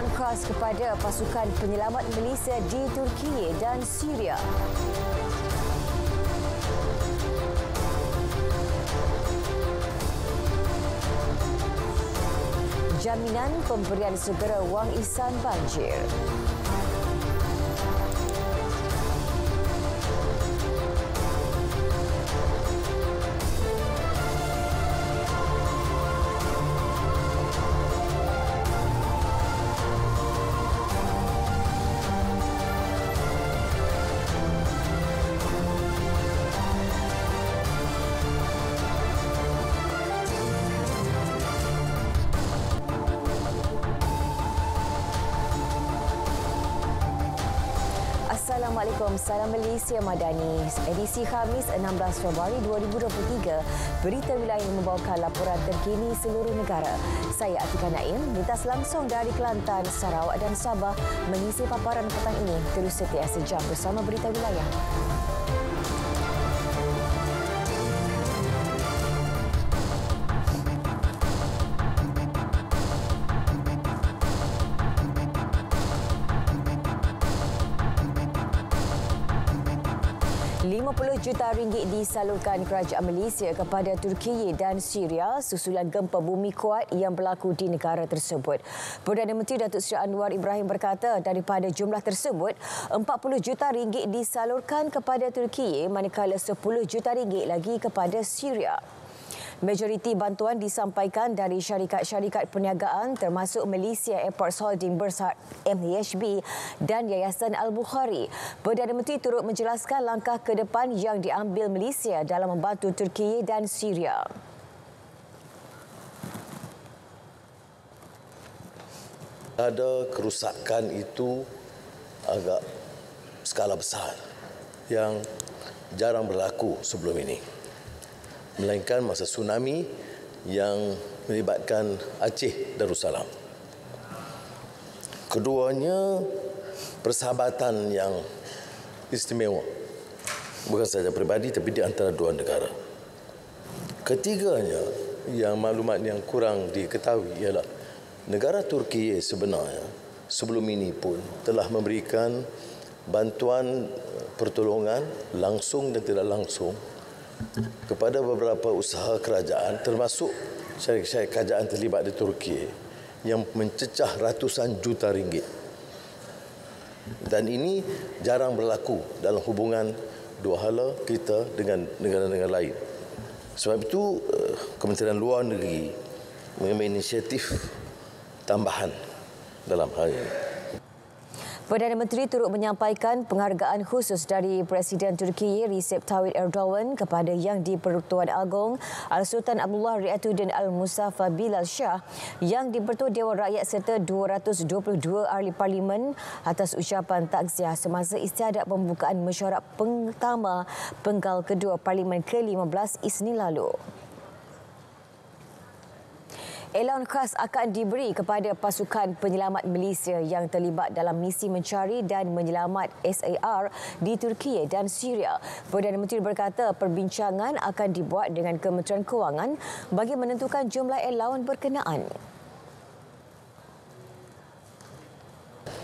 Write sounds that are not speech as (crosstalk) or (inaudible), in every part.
Crown Cross kepada pasukan penyelamat Malaysia di Turki dan Syria. Jaminan pemberian segera wang isan banjir. Salam Malaysia Madani. Edisi Khamis 16 Februari 2023. Berita wilayah yang membawakan laporan terkini seluruh negara. Saya Atika Naim, lintas langsung dari Kelantan, Sarawak dan Sabah mengisi paparan petang ini. Terus setia sejam bersama Berita Wilayah. ringgit disalurkan kerajaan Malaysia kepada Turki dan Syria susulan gempa bumi kuat yang berlaku di negara tersebut. Perdana Menteri Datuk Seri Anwar Ibrahim berkata daripada jumlah tersebut, 40 juta ringgit disalurkan kepada Turki manakala 10 juta ringgit lagi kepada Syria. Majoriti bantuan disampaikan dari syarikat-syarikat perniagaan termasuk Malaysia Airports Holding Bersat MHB dan Yayasan Al-Bukhari. Perdana Menteri turut menjelaskan langkah ke depan yang diambil Malaysia dalam membantu Turki dan Syria. Ada kerusakan itu agak skala besar yang jarang berlaku sebelum ini melainkan masa tsunami yang melibatkan Aceh Darussalam. Keduanya persahabatan yang istimewa. Bukan saja peribadi tapi di antara dua negara. Ketiganya yang maklumat yang kurang diketahui ialah negara Turki sebenarnya sebelum ini pun telah memberikan bantuan pertolongan langsung dan tidak langsung kepada beberapa usaha kerajaan termasuk syarikat-syarikat kerajaan terlibat di Turki yang mencecah ratusan juta ringgit. Dan ini jarang berlaku dalam hubungan dua hala kita dengan negara-negara lain. Sebab itu eh, Kementerian Luar Negeri mengambil inisiatif tambahan dalam hal ini. Perdana Menteri turut menyampaikan penghargaan khusus dari Presiden Turki Recep Tayyip Erdogan kepada Yang di-Pertuan Agong Al-Sultan Abdullah Riatuddin Al-Mustafa Bilal Shah Yang di-Pertua Dewan Rakyat serta 222 Ahli Parlimen atas ucapan takziah semasa istiadat pembukaan mesyuarat pertama penggal kedua Parlimen ke-15 Isnin lalu. Elaun khas akan diberi kepada pasukan penyelamat Malaysia yang terlibat dalam misi mencari dan menyelamat SAR di Turki dan Syria. Perdana Menteri berkata perbincangan akan dibuat dengan Kementerian Kewangan bagi menentukan jumlah elaun berkenaan.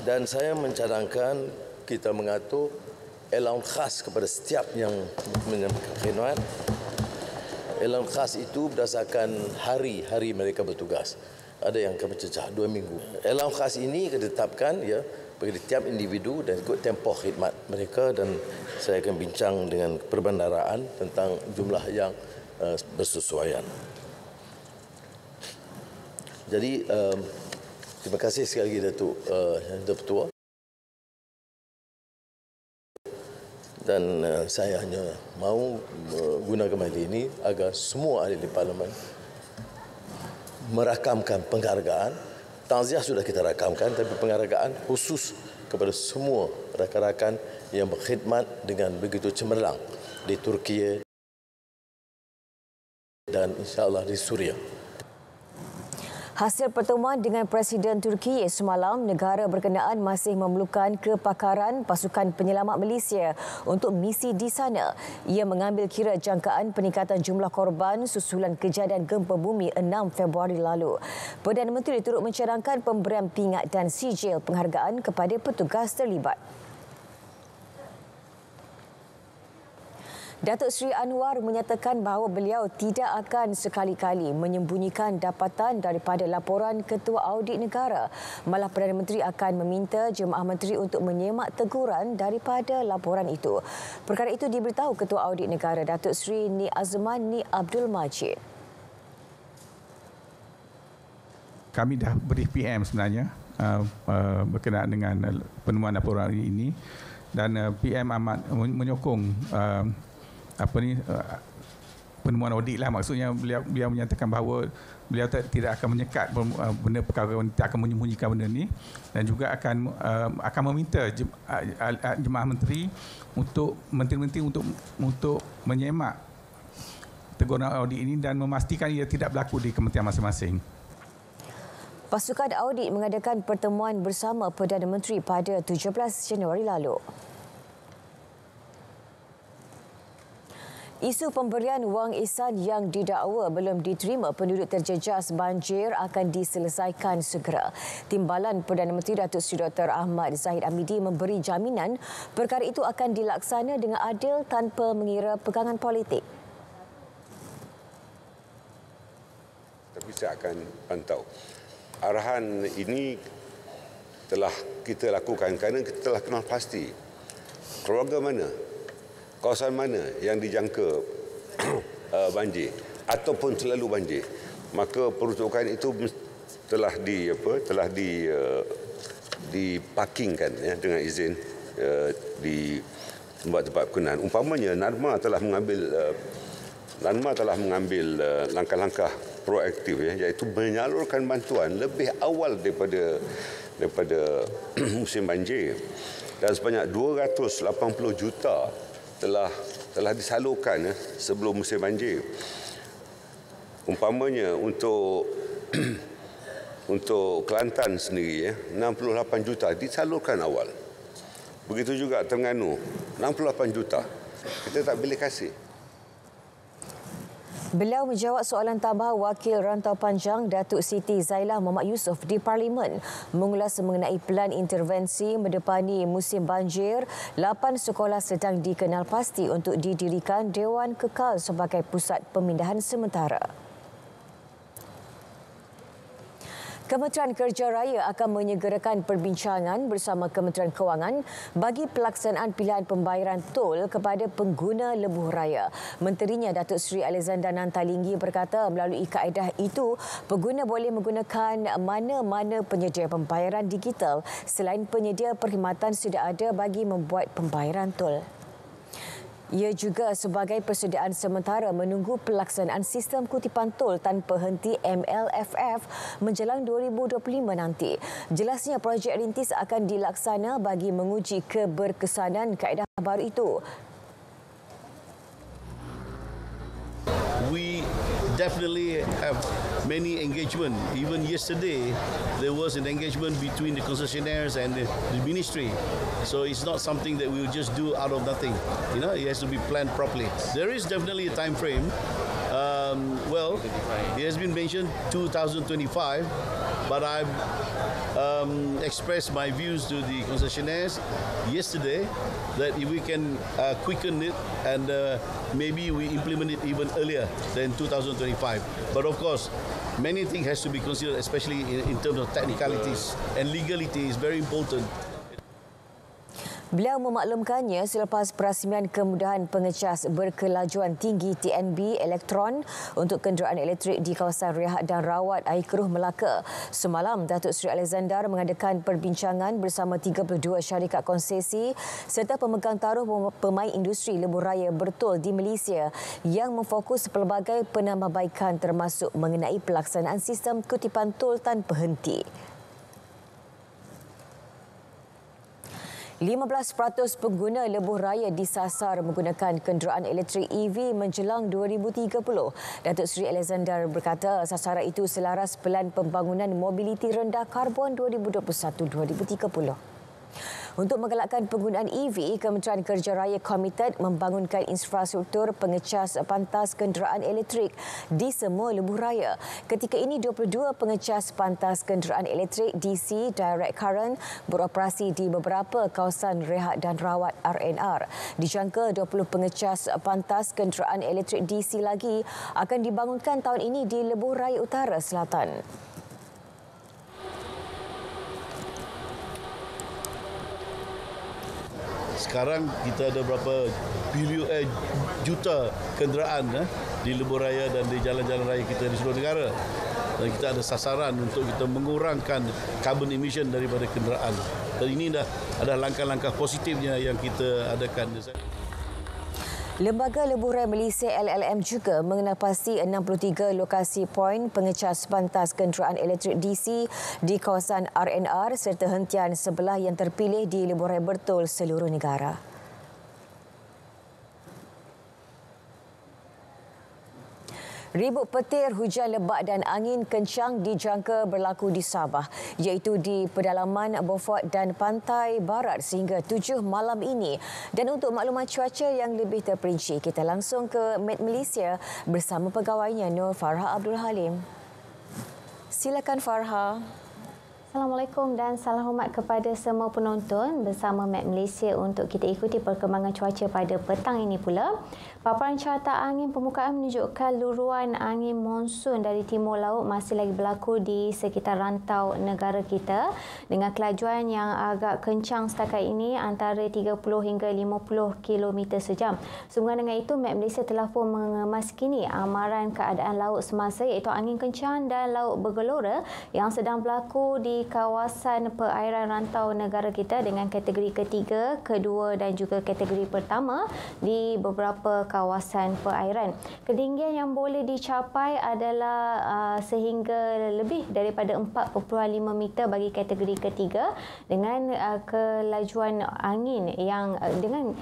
Dan saya mencadangkan kita mengatur elaun khas kepada setiap yang menyelamatkan khidmat Elan khas itu berdasarkan hari-hari mereka bertugas. Ada yang kami cecah dua minggu. Elan khas ini ditetapkan ya bagi setiap individu dan ikut tempoh khidmat mereka dan saya akan bincang dengan perbandaraan tentang jumlah yang uh, bersesuaian. Jadi um, terima kasih sekali lagi Datuk uh, Yang Pertua. dan uh, saya hanya mahu uh, gunakan majlis ini agar semua ahli di parlimen merakamkan penghargaan Tanziah sudah kita rakamkan tapi penghargaan khusus kepada semua rakan-rakan yang berkhidmat dengan begitu cemerlang di Turki dan insya Allah di Suriah. Hasil pertemuan dengan Presiden Turki semalam, negara berkenaan masih memerlukan kepakaran pasukan penyelamat Malaysia untuk misi di sana. Ia mengambil kira jangkaan peningkatan jumlah korban susulan kejadian gempa bumi 6 Februari lalu. Perdana Menteri turut mencadangkan pemberian pingat dan sijil penghargaan kepada petugas terlibat. Datuk Seri Anwar menyatakan bahawa beliau tidak akan sekali-kali menyembunyikan dapatan daripada laporan Ketua Audit Negara. Malah Perdana Menteri akan meminta Jemaah Menteri untuk menyemak teguran daripada laporan itu. Perkara itu diberitahu Ketua Audit Negara Datuk Seri Ni Azman Ni Abdul Majid. Kami dah beri PM sebenarnya uh, uh, berkenaan dengan uh, penemuan laporan ini dan PM amat menyokong apa ni eh, penemuan audit lah maksudnya beliau beliau menyatakan bahawa beliau tidak akan menyekat eh, benda perkara ini tidak akan menyembunyikan benda ini dan juga akan eh, akan meminta ah, ah, ah, jemaah menteri untuk menteri-menteri untuk untuk menyemak teguran audit ini dan memastikan ia tidak berlaku di kementerian masing-masing. Pasukan audit mengadakan pertemuan bersama Perdana Menteri pada 17 Januari lalu. Isu pemberian wang isan yang didakwa belum diterima penduduk terjejas banjir akan diselesaikan segera. Timbalan Perdana Menteri Datuk Seri Dr. Ahmad Zahid Amidi memberi jaminan perkara itu akan dilaksana dengan adil tanpa mengira pegangan politik. Tapi saya akan pantau. Arahan ini telah kita lakukan kerana kita telah kenal pasti keluarga mana kawasan mana yang dijangka (clears throat) uh, banjir ataupun selalu banjir maka peruntukan itu telah di apa telah di uh, diparkingkan ya dengan izin uh, di tempat-tempat berkenaan umpamanya Narma telah mengambil uh, Narma telah mengambil uh, langkah-langkah proaktif ya iaitu menyalurkan bantuan lebih awal daripada daripada (clears throat) musim banjir dan sebanyak 280 juta telah telah disalurkan ya, sebelum musim banjir. Umpamanya untuk (clears throat) untuk Kelantan sendiri ya eh, 68 juta disalurkan awal. Begitu juga Terengganu 68 juta kita tak boleh kasih. Beliau menjawab soalan tambah Wakil Rantau Panjang Datuk Siti Zailah Muhammad Yusof di Parlimen mengulas mengenai pelan intervensi mendepani musim banjir. Lapan sekolah sedang dikenal pasti untuk didirikan Dewan Kekal sebagai pusat pemindahan sementara. Kementerian Kerja Raya akan menyegerakan perbincangan bersama Kementerian Kewangan bagi pelaksanaan pilihan pembayaran tol kepada pengguna lebuh raya. Menterinya Datuk Seri Alexander Nantalingi berkata melalui kaedah itu, pengguna boleh menggunakan mana-mana penyedia pembayaran digital selain penyedia perkhidmatan sudah ada bagi membuat pembayaran tol. Ia juga sebagai persediaan sementara menunggu pelaksanaan sistem kutipan tol tanpa henti MLFF menjelang 2025 nanti. Jelasnya projek rintis akan dilaksana bagi menguji keberkesanan kaedah baru itu. we definitely have many engagement. Even yesterday, there was an engagement between the concessionaires and the, the ministry. So it's not something that we will just do out of nothing. You know, it has to be planned properly. There is definitely a time frame. Um, well, it has been mentioned 2025, but I've um, expressed my views to the concessionaires yesterday that if we can uh, quicken it and uh, maybe we implement it even earlier than 2025. But of course, many things has to be considered, especially in, in terms of technicalities and legality is very important Beliau memaklumkannya selepas perasmian kemudahan pengecas berkelajuan tinggi TNB elektron untuk kenderaan elektrik di kawasan rehat dan rawat Air Keruh Melaka. Semalam, Datuk Seri Alexander mengadakan perbincangan bersama 32 syarikat konsesi serta pemegang taruh pemain industri lembur raya bertol di Malaysia yang memfokus pelbagai penambahbaikan termasuk mengenai pelaksanaan sistem kutipan tol tanpa henti. 15% pengguna lebuh raya disasar menggunakan kenderaan elektrik EV menjelang 2030. Datuk Seri Alexander berkata sasaran itu selaras pelan pembangunan mobiliti rendah karbon 2021-2030. Untuk menggalakkan penggunaan EV, Kementerian Kerja Raya komited membangunkan infrastruktur pengecas pantas kenderaan elektrik di semua lubuh raya. Ketika ini, 22 pengecas pantas kenderaan elektrik DC Direct Current beroperasi di beberapa kawasan rehat dan rawat RNR. Dijangka 20 pengecas pantas kenderaan elektrik DC lagi akan dibangunkan tahun ini di lubuh raya utara selatan. sekarang kita ada berapa bilion eh, juta kenderaan eh, di lebuh raya dan di jalan-jalan raya kita di seluruh negara dan kita ada sasaran untuk kita mengurangkan carbon emission daripada kenderaan dan ini dah ada langkah-langkah positifnya yang kita adakan di Lembaga Leburan Malaysia LLM juga pasti 63 lokasi poin pengecas pantas kenderaan elektrik DC di kawasan RNR serta hentian sebelah yang terpilih di Leburan Bertul seluruh negara. Ribut petir, hujan lebat dan angin kencang dijangka berlaku di Sabah iaitu di pedalaman Beaufort dan Pantai Barat sehingga tujuh malam ini. Dan untuk maklumat cuaca yang lebih terperinci, kita langsung ke Met Malaysia bersama pegawainya Nur Farha Abdul Halim. Silakan Farha. Assalamualaikum dan salam hormat kepada semua penonton bersama Met Malaysia untuk kita ikuti perkembangan cuaca pada petang ini pula. Paparan cuaca angin permukaan menunjukkan luruan angin monsun dari timur laut masih lagi berlaku di sekitar rantau negara kita. Dengan kelajuan yang agak kencang setakat ini antara 30 hingga 50 km sejam. Sehubungan dengan itu, Met Malaysia telah pun mengemaskini amaran keadaan laut semasa iaitu angin kencang dan laut bergelora yang sedang berlaku di kawasan perairan rantau negara kita dengan kategori ketiga, kedua dan juga kategori pertama di beberapa kawasan kawasan perairan. Ketinggian yang boleh dicapai adalah uh, sehingga lebih daripada 4.5 meter bagi kategori ketiga dengan uh, kelajuan angin yang uh, dengan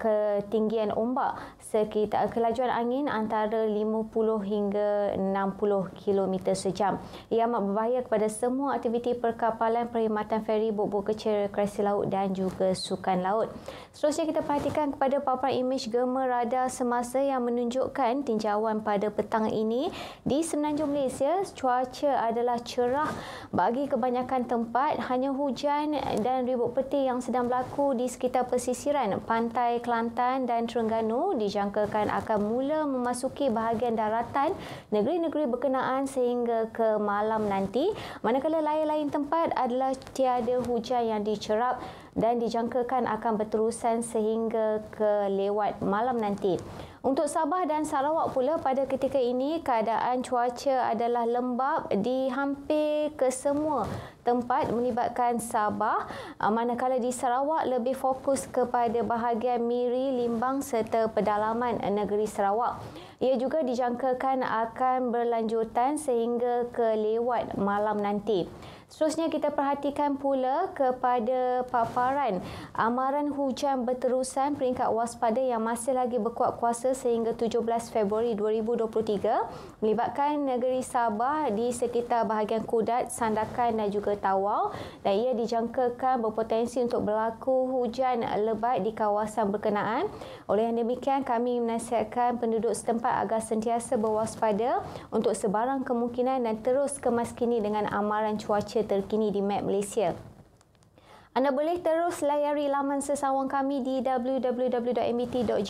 ketinggian ombak sekitar kelajuan angin antara 50 hingga 60 km sejam. Ia amat berbahaya kepada semua aktiviti perkapalan, perkhidmatan feri, buk-buk kecil, rekreasi laut dan juga sukan laut. Seterusnya kita perhatikan kepada paparan imej gema radar semasa yang menunjukkan tinjauan pada petang ini di Semenanjung Malaysia, cuaca adalah cerah bagi kebanyakan tempat. Hanya hujan dan ribut peti yang sedang berlaku di sekitar pesisiran pantai Kelantan dan Terengganu di Jawa dijangkakan akan mula memasuki bahagian daratan negeri-negeri berkenaan sehingga ke malam nanti. Manakala lain lain tempat adalah tiada hujan yang dicerap dan dijangkakan akan berterusan sehingga ke lewat malam nanti. Untuk Sabah dan Sarawak pula pada ketika ini keadaan cuaca adalah lembap di hampir ke semua tempat melibatkan Sabah ah, manakala di Sarawak lebih fokus kepada bahagian Miri, Limbang serta pedalaman negeri Sarawak. Ia juga dijangkakan akan berlanjutan sehingga ke lewat malam nanti. Seterusnya kita perhatikan pula kepada paparan amaran hujan berterusan peringkat waspada yang masih lagi berkuat kuasa sehingga 17 Februari 2023 melibatkan negeri Sabah di sekitar bahagian Kudat, Sandakan dan juga Tawau dan ia dijangkakan berpotensi untuk berlaku hujan lebat di kawasan berkenaan. Oleh yang demikian, kami menasihatkan penduduk setempat agar sentiasa berwaspada untuk sebarang kemungkinan dan terus kemaskini dengan amaran cuaca terkini di Map Malaysia. Anda boleh terus layari laman sesawang kami di www.mbt.gov.my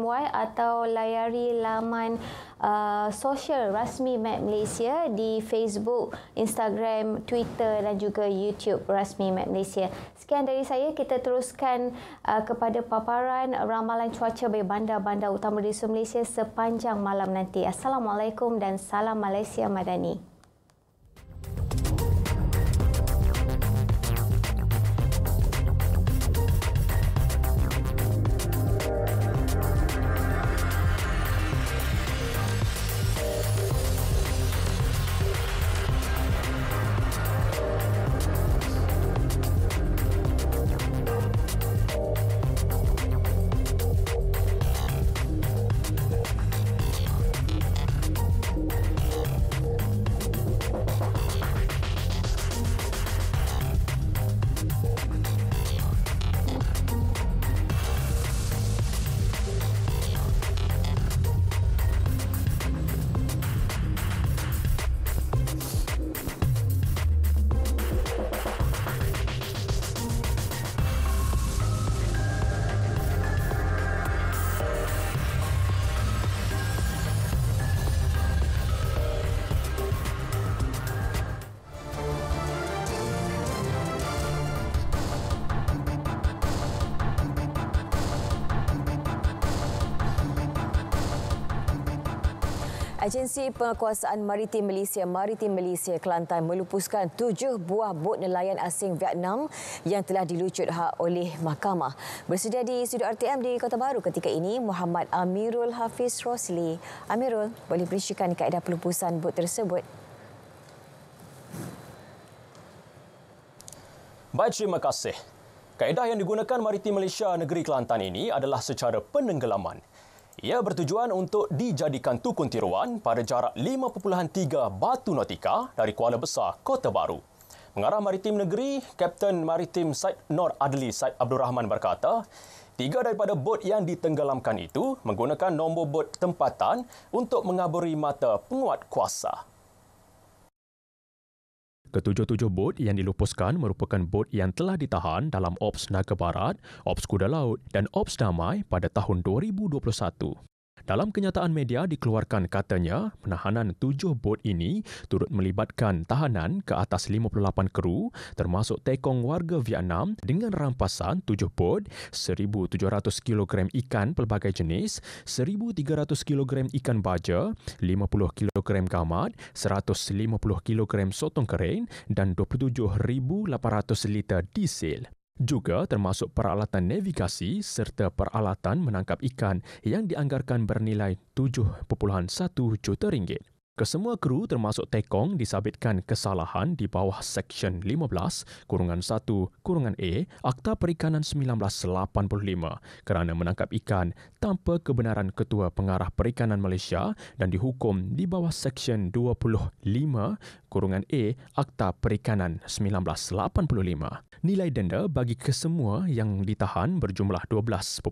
e atau layari laman uh, sosial rasmi Map Malaysia di Facebook, Instagram, Twitter dan juga YouTube rasmi Map Malaysia. Sekian dari saya, kita teruskan uh, kepada paparan ramalan cuaca bagi bandar-bandar utama di seluruh Malaysia sepanjang malam nanti. Assalamualaikum dan salam Malaysia Madani. Thank you Agensi Penguasaan Maritim Malaysia Maritim Malaysia Kelantan melupuskan tujuh buah bot nelayan asing Vietnam yang telah dilucut hak oleh mahkamah. Bersedia di studio RTM di Kota Baru ketika ini Muhammad Amirul Hafiz Rosli. Amirul, boleh berisikan kaedah pelupusan bot tersebut? Baik, terima kasih. Kaedah yang digunakan Maritim Malaysia Negeri Kelantan ini adalah secara penenggelaman ia bertujuan untuk dijadikan tukun tiruan pada jarak 5.3 batu nautika dari Kuala Besar, Kota Baru. Pengarah Maritim Negeri, Kapten Maritim Said Nor Adli Said Abdul Rahman berkata, tiga daripada bot yang ditenggelamkan itu menggunakan nombor bot tempatan untuk mengaburi mata penguat kuasa. Ketujuh-tujuh bot yang dilupuskan merupakan bot yang telah ditahan dalam Ops Naga Barat, Ops Kuda Laut dan Ops Damai pada tahun 2021. Dalam kenyataan media dikeluarkan katanya, penahanan tujuh bot ini turut melibatkan tahanan ke atas 58 kru termasuk tekong warga Vietnam dengan rampasan tujuh bot, 1,700 kg ikan pelbagai jenis, 1,300 kg ikan baja, 50 kg gamat, 150 kg sotong kering dan 27,800 liter diesel juga termasuk peralatan navigasi serta peralatan menangkap ikan yang dianggarkan bernilai 7.1 juta ringgit. Kesemua kru termasuk Tekong disabitkan kesalahan di bawah Seksyen 15 kurungan 1 kurungan A Akta Perikanan 1985 kerana menangkap ikan tanpa kebenaran Ketua Pengarah Perikanan Malaysia dan dihukum di bawah Seksyen 25 kurungan A Akta Perikanan 1985. Nilai denda bagi kesemua yang ditahan berjumlah 12.5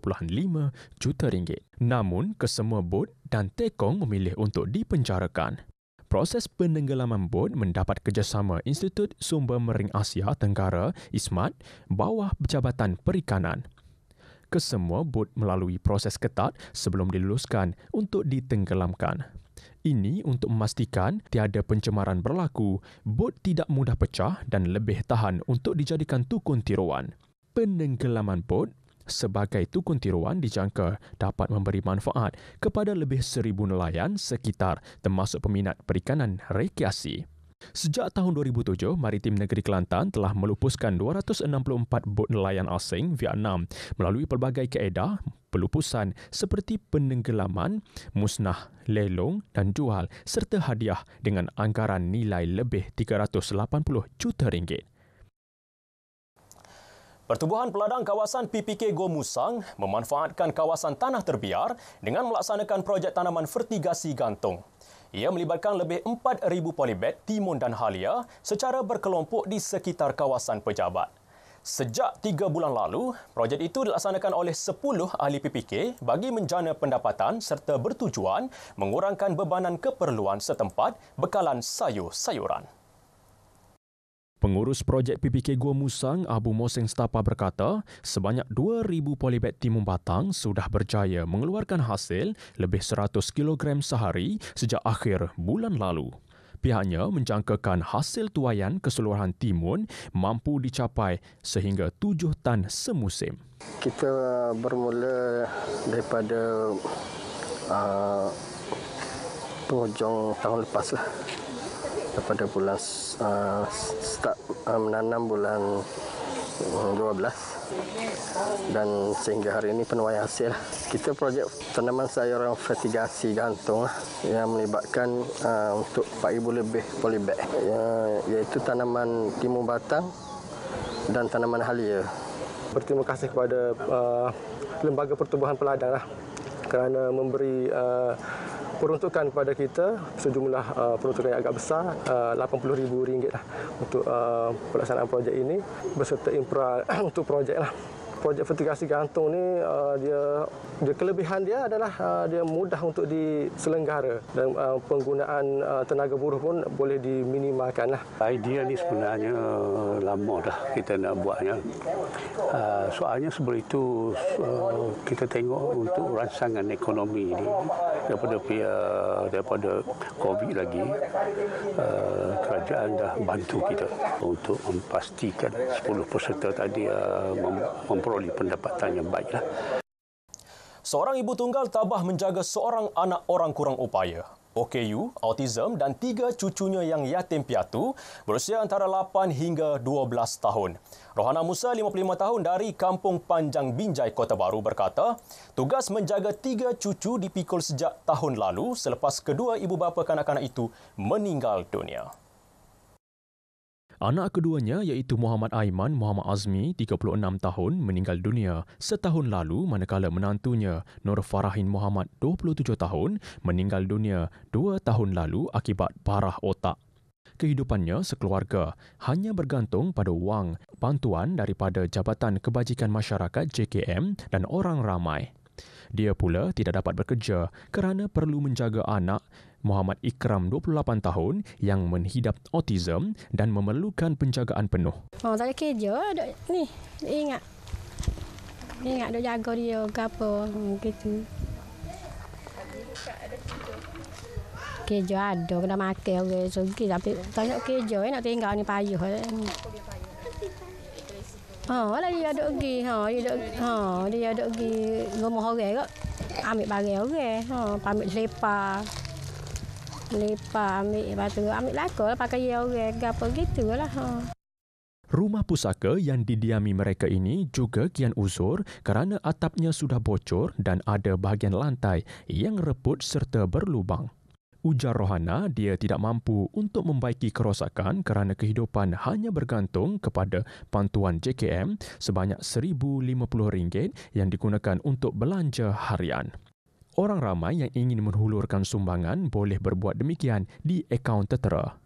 juta ringgit. Namun, kesemua bot dan Tekong memilih untuk dipenjarakan proses penenggelaman bot mendapat kerjasama Institut Sumber Mering Asia Tenggara Ismat bawah Jabatan Perikanan. Kesemua bot melalui proses ketat sebelum diluluskan untuk ditenggelamkan. Ini untuk memastikan tiada pencemaran berlaku, bot tidak mudah pecah dan lebih tahan untuk dijadikan tukun tiruan. Penenggelaman bot sebagai tukun tiruan dijangka dapat memberi manfaat kepada lebih seribu nelayan sekitar termasuk peminat perikanan rekreasi. Sejak tahun 2007, Maritim Negeri Kelantan telah melupuskan 264 bot nelayan asing Vietnam melalui pelbagai keedah pelupusan seperti penenggelaman, musnah, lelong dan jual serta hadiah dengan anggaran nilai lebih 380 juta ringgit. Pertubuhan peladang kawasan PPK Go Musang memanfaatkan kawasan tanah terbiar dengan melaksanakan projek tanaman fertigasi gantung. Ia melibatkan lebih 4,000 polybet, timun dan halia secara berkelompok di sekitar kawasan pejabat. Sejak tiga bulan lalu, projek itu dilaksanakan oleh 10 ahli PPK bagi menjana pendapatan serta bertujuan mengurangkan bebanan keperluan setempat bekalan sayur-sayuran. Pengurus projek PPK Gua Musang, Abu Moseng Stapa berkata, sebanyak 2,000 polybag timun batang sudah berjaya mengeluarkan hasil lebih 100 kg sehari sejak akhir bulan lalu. Pihaknya menjangkakan hasil tuayan keseluruhan timun mampu dicapai sehingga 7 tan semusim. Kita bermula daripada uh, pengujung tahun lepas lah. Pada bulan uh, start uh, menanam bulan 12 uh, dan sehingga hari ini penuai hasil. Lah. Kita projek tanaman sayuran fertigasi gantung lah, yang melibatkan uh, untuk 4000 lebih polybag ya, iaitu tanaman timun batang dan tanaman halia. Berterima kasih kepada uh, Lembaga Pertubuhan Peladang lah kerana memberi uh, peruntukan kepada kita sejumlah uh, peruntukan yang agak besar uh, RM80,000 lah untuk uh, pelaksanaan projek ini berserta impra (coughs) untuk projek lah projek fertigasi gantung ni uh, dia dia kelebihan dia adalah uh, dia mudah untuk diselenggara dan uh, penggunaan uh, tenaga buruh pun boleh diminimalkan lah. Idea ni sebenarnya uh, lama dah kita nak buatnya. Uh, soalnya sebelum itu uh, kita tengok untuk rancangan ekonomi ini daripada pihak daripada Covid lagi uh, kerajaan dah bantu kita untuk memastikan 10 peserta tadi uh, memperoleh peroleh pendapatan yang baiklah. Seorang ibu tunggal tabah menjaga seorang anak orang kurang upaya. OKU, autism dan tiga cucunya yang yatim piatu berusia antara 8 hingga 12 tahun. Rohana Musa, 55 tahun dari Kampung Panjang Binjai, Kota Baru berkata, tugas menjaga tiga cucu dipikul sejak tahun lalu selepas kedua ibu bapa kanak-kanak itu meninggal dunia. Anak keduanya iaitu Muhammad Aiman Muhammad Azmi, 36 tahun, meninggal dunia setahun lalu manakala menantunya Nur Farahin Muhammad, 27 tahun, meninggal dunia dua tahun lalu akibat parah otak. Kehidupannya sekeluarga hanya bergantung pada wang, bantuan daripada Jabatan Kebajikan Masyarakat JKM dan orang ramai. Dia pula tidak dapat bekerja kerana perlu menjaga anak Muhammad Ikram 28 tahun yang menghidap autism dan memerlukan penjagaan penuh. Oh, tak ada kerja. Duk, ni, ingat. Ingat dia jaga dia ke apa, gitu. Kerja ada, kena makan orang okay. sugi. Tapi tak nak kerja, eh, nak tinggal ni payah. Eh. Ha, oh, lah dia duk pergi. Ha, dia duk ha, oh, dia duk pergi rumah orang kot. Ambil barang orang. Ha, oh, pamit selepas lepak ambil lepas eh, ambil lakuk lah pakai orang apa gitu lah ha. Rumah pusaka yang didiami mereka ini juga kian uzur kerana atapnya sudah bocor dan ada bahagian lantai yang reput serta berlubang. Ujar Rohana, dia tidak mampu untuk membaiki kerosakan kerana kehidupan hanya bergantung kepada pantuan JKM sebanyak RM1,050 yang digunakan untuk belanja harian orang ramai yang ingin menghulurkan sumbangan boleh berbuat demikian di akaun tertera.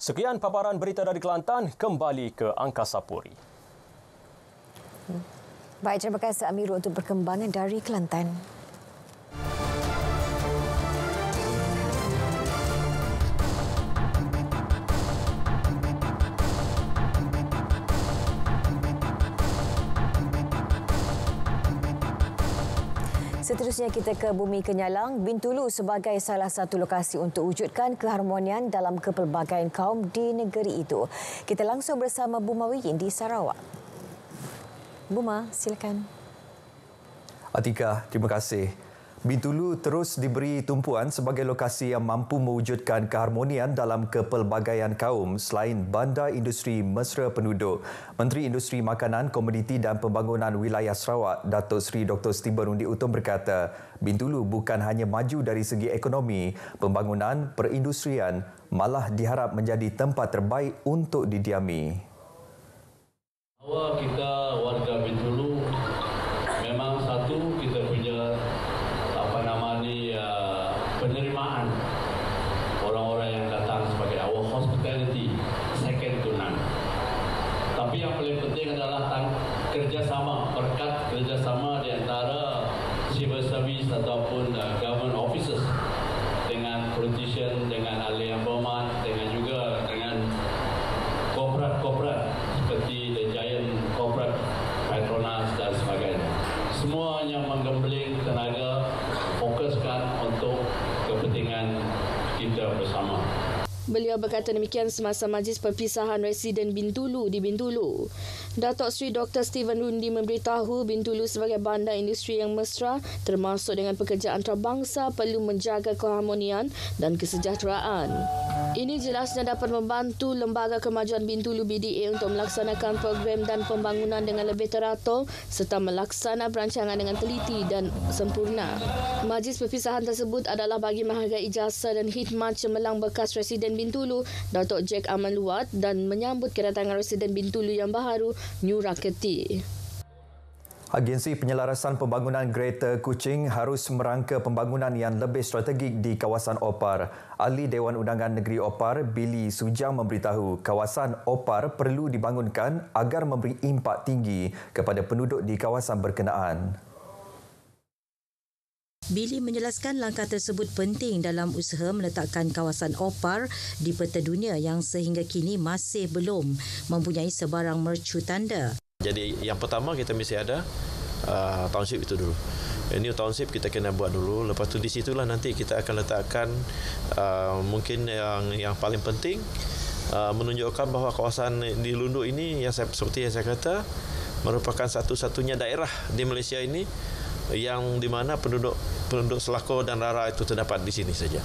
Sekian paparan berita dari Kelantan, kembali ke Angkasa Puri. Hmm. Baik, terima kasih Amirul untuk perkembangan dari Kelantan. Seterusnya kita ke Bumi Kenyalang, Bintulu sebagai salah satu lokasi untuk wujudkan keharmonian dalam kepelbagaian kaum di negeri itu. Kita langsung bersama Buma Wiyin di Sarawak. Buma, silakan. Atika, terima kasih. Bintulu terus diberi tumpuan sebagai lokasi yang mampu mewujudkan keharmonian dalam kepelbagaian kaum selain bandar industri mesra penduduk. Menteri Industri Makanan, Komoditi dan Pembangunan Wilayah Sarawak, Datuk Seri Dr. Steven Undi Utom berkata, Bintulu bukan hanya maju dari segi ekonomi, pembangunan, perindustrian, malah diharap menjadi tempat terbaik untuk didiami. Awal kita warga Bintulu berkata demikian semasa majlis perpisahan residen Bintulu di Bintulu. Datuk Sri Dr. Steven Rundi memberitahu Bintulu sebagai bandar industri yang mesra termasuk dengan pekerja antarabangsa perlu menjaga keharmonian dan kesejahteraan. Ini jelasnya dapat membantu Lembaga Kemajuan Bintulu BDA untuk melaksanakan program dan pembangunan dengan lebih teratur serta melaksana perancangan dengan teliti dan sempurna. Majlis perpisahan tersebut adalah bagi menghargai ijazah dan khidmat cemerlang bekas Residen Bintulu, Datuk Jack Aman Luat dan menyambut kedatangan Residen Bintulu yang baharu New Rakyat. Agensi Penyelarasan Pembangunan Greater Kuching harus merangka pembangunan yang lebih strategik di kawasan Opar. Ahli Dewan Undangan Negeri Opar, Billy Sujang memberitahu kawasan Opar perlu dibangunkan agar memberi impak tinggi kepada penduduk di kawasan berkenaan. Billy menjelaskan langkah tersebut penting dalam usaha meletakkan kawasan OPAR di peta dunia yang sehingga kini masih belum mempunyai sebarang mercu tanda. Jadi yang pertama kita mesti ada uh, township itu dulu. Ini township kita kena buat dulu. Lepas tu di situlah nanti kita akan letakkan uh, mungkin yang yang paling penting uh, menunjukkan bahawa kawasan di Lundu ini yang saya, seperti yang saya kata merupakan satu-satunya daerah di Malaysia ini yang di mana penduduk penduduk Selako dan Rara itu terdapat di sini saja.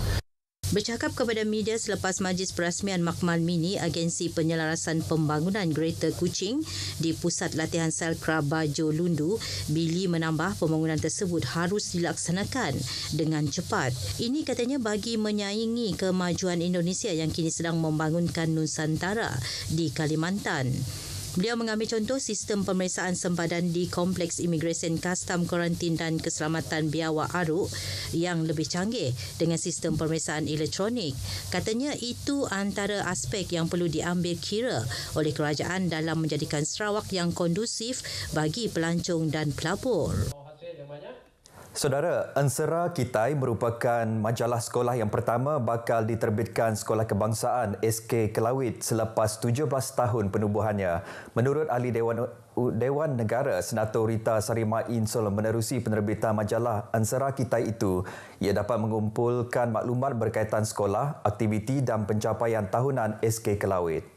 Bercakap kepada media selepas majlis perasmian Makmal Mini Agensi Penyelarasan Pembangunan Greater Kuching di Pusat Latihan Sel Krabajo Lundu, Billy menambah pembangunan tersebut harus dilaksanakan dengan cepat. Ini katanya bagi menyaingi kemajuan Indonesia yang kini sedang membangunkan Nusantara di Kalimantan. Beliau mengambil contoh sistem pemeriksaan sempadan di Kompleks Imigresen Kastam Korantin dan Keselamatan Biawak Aruk yang lebih canggih dengan sistem pemeriksaan elektronik. Katanya itu antara aspek yang perlu diambil kira oleh kerajaan dalam menjadikan Sarawak yang kondusif bagi pelancong dan pelapor. Oh, Saudara, Ansera Kitai merupakan majalah sekolah yang pertama bakal diterbitkan Sekolah Kebangsaan SK Kelawit selepas 17 tahun penubuhannya. Menurut ahli Dewan Dewan Negara Senator Rita Sarima Insol menerusi penerbitan majalah Ansara Kitai itu, ia dapat mengumpulkan maklumat berkaitan sekolah, aktiviti dan pencapaian tahunan SK Kelawit.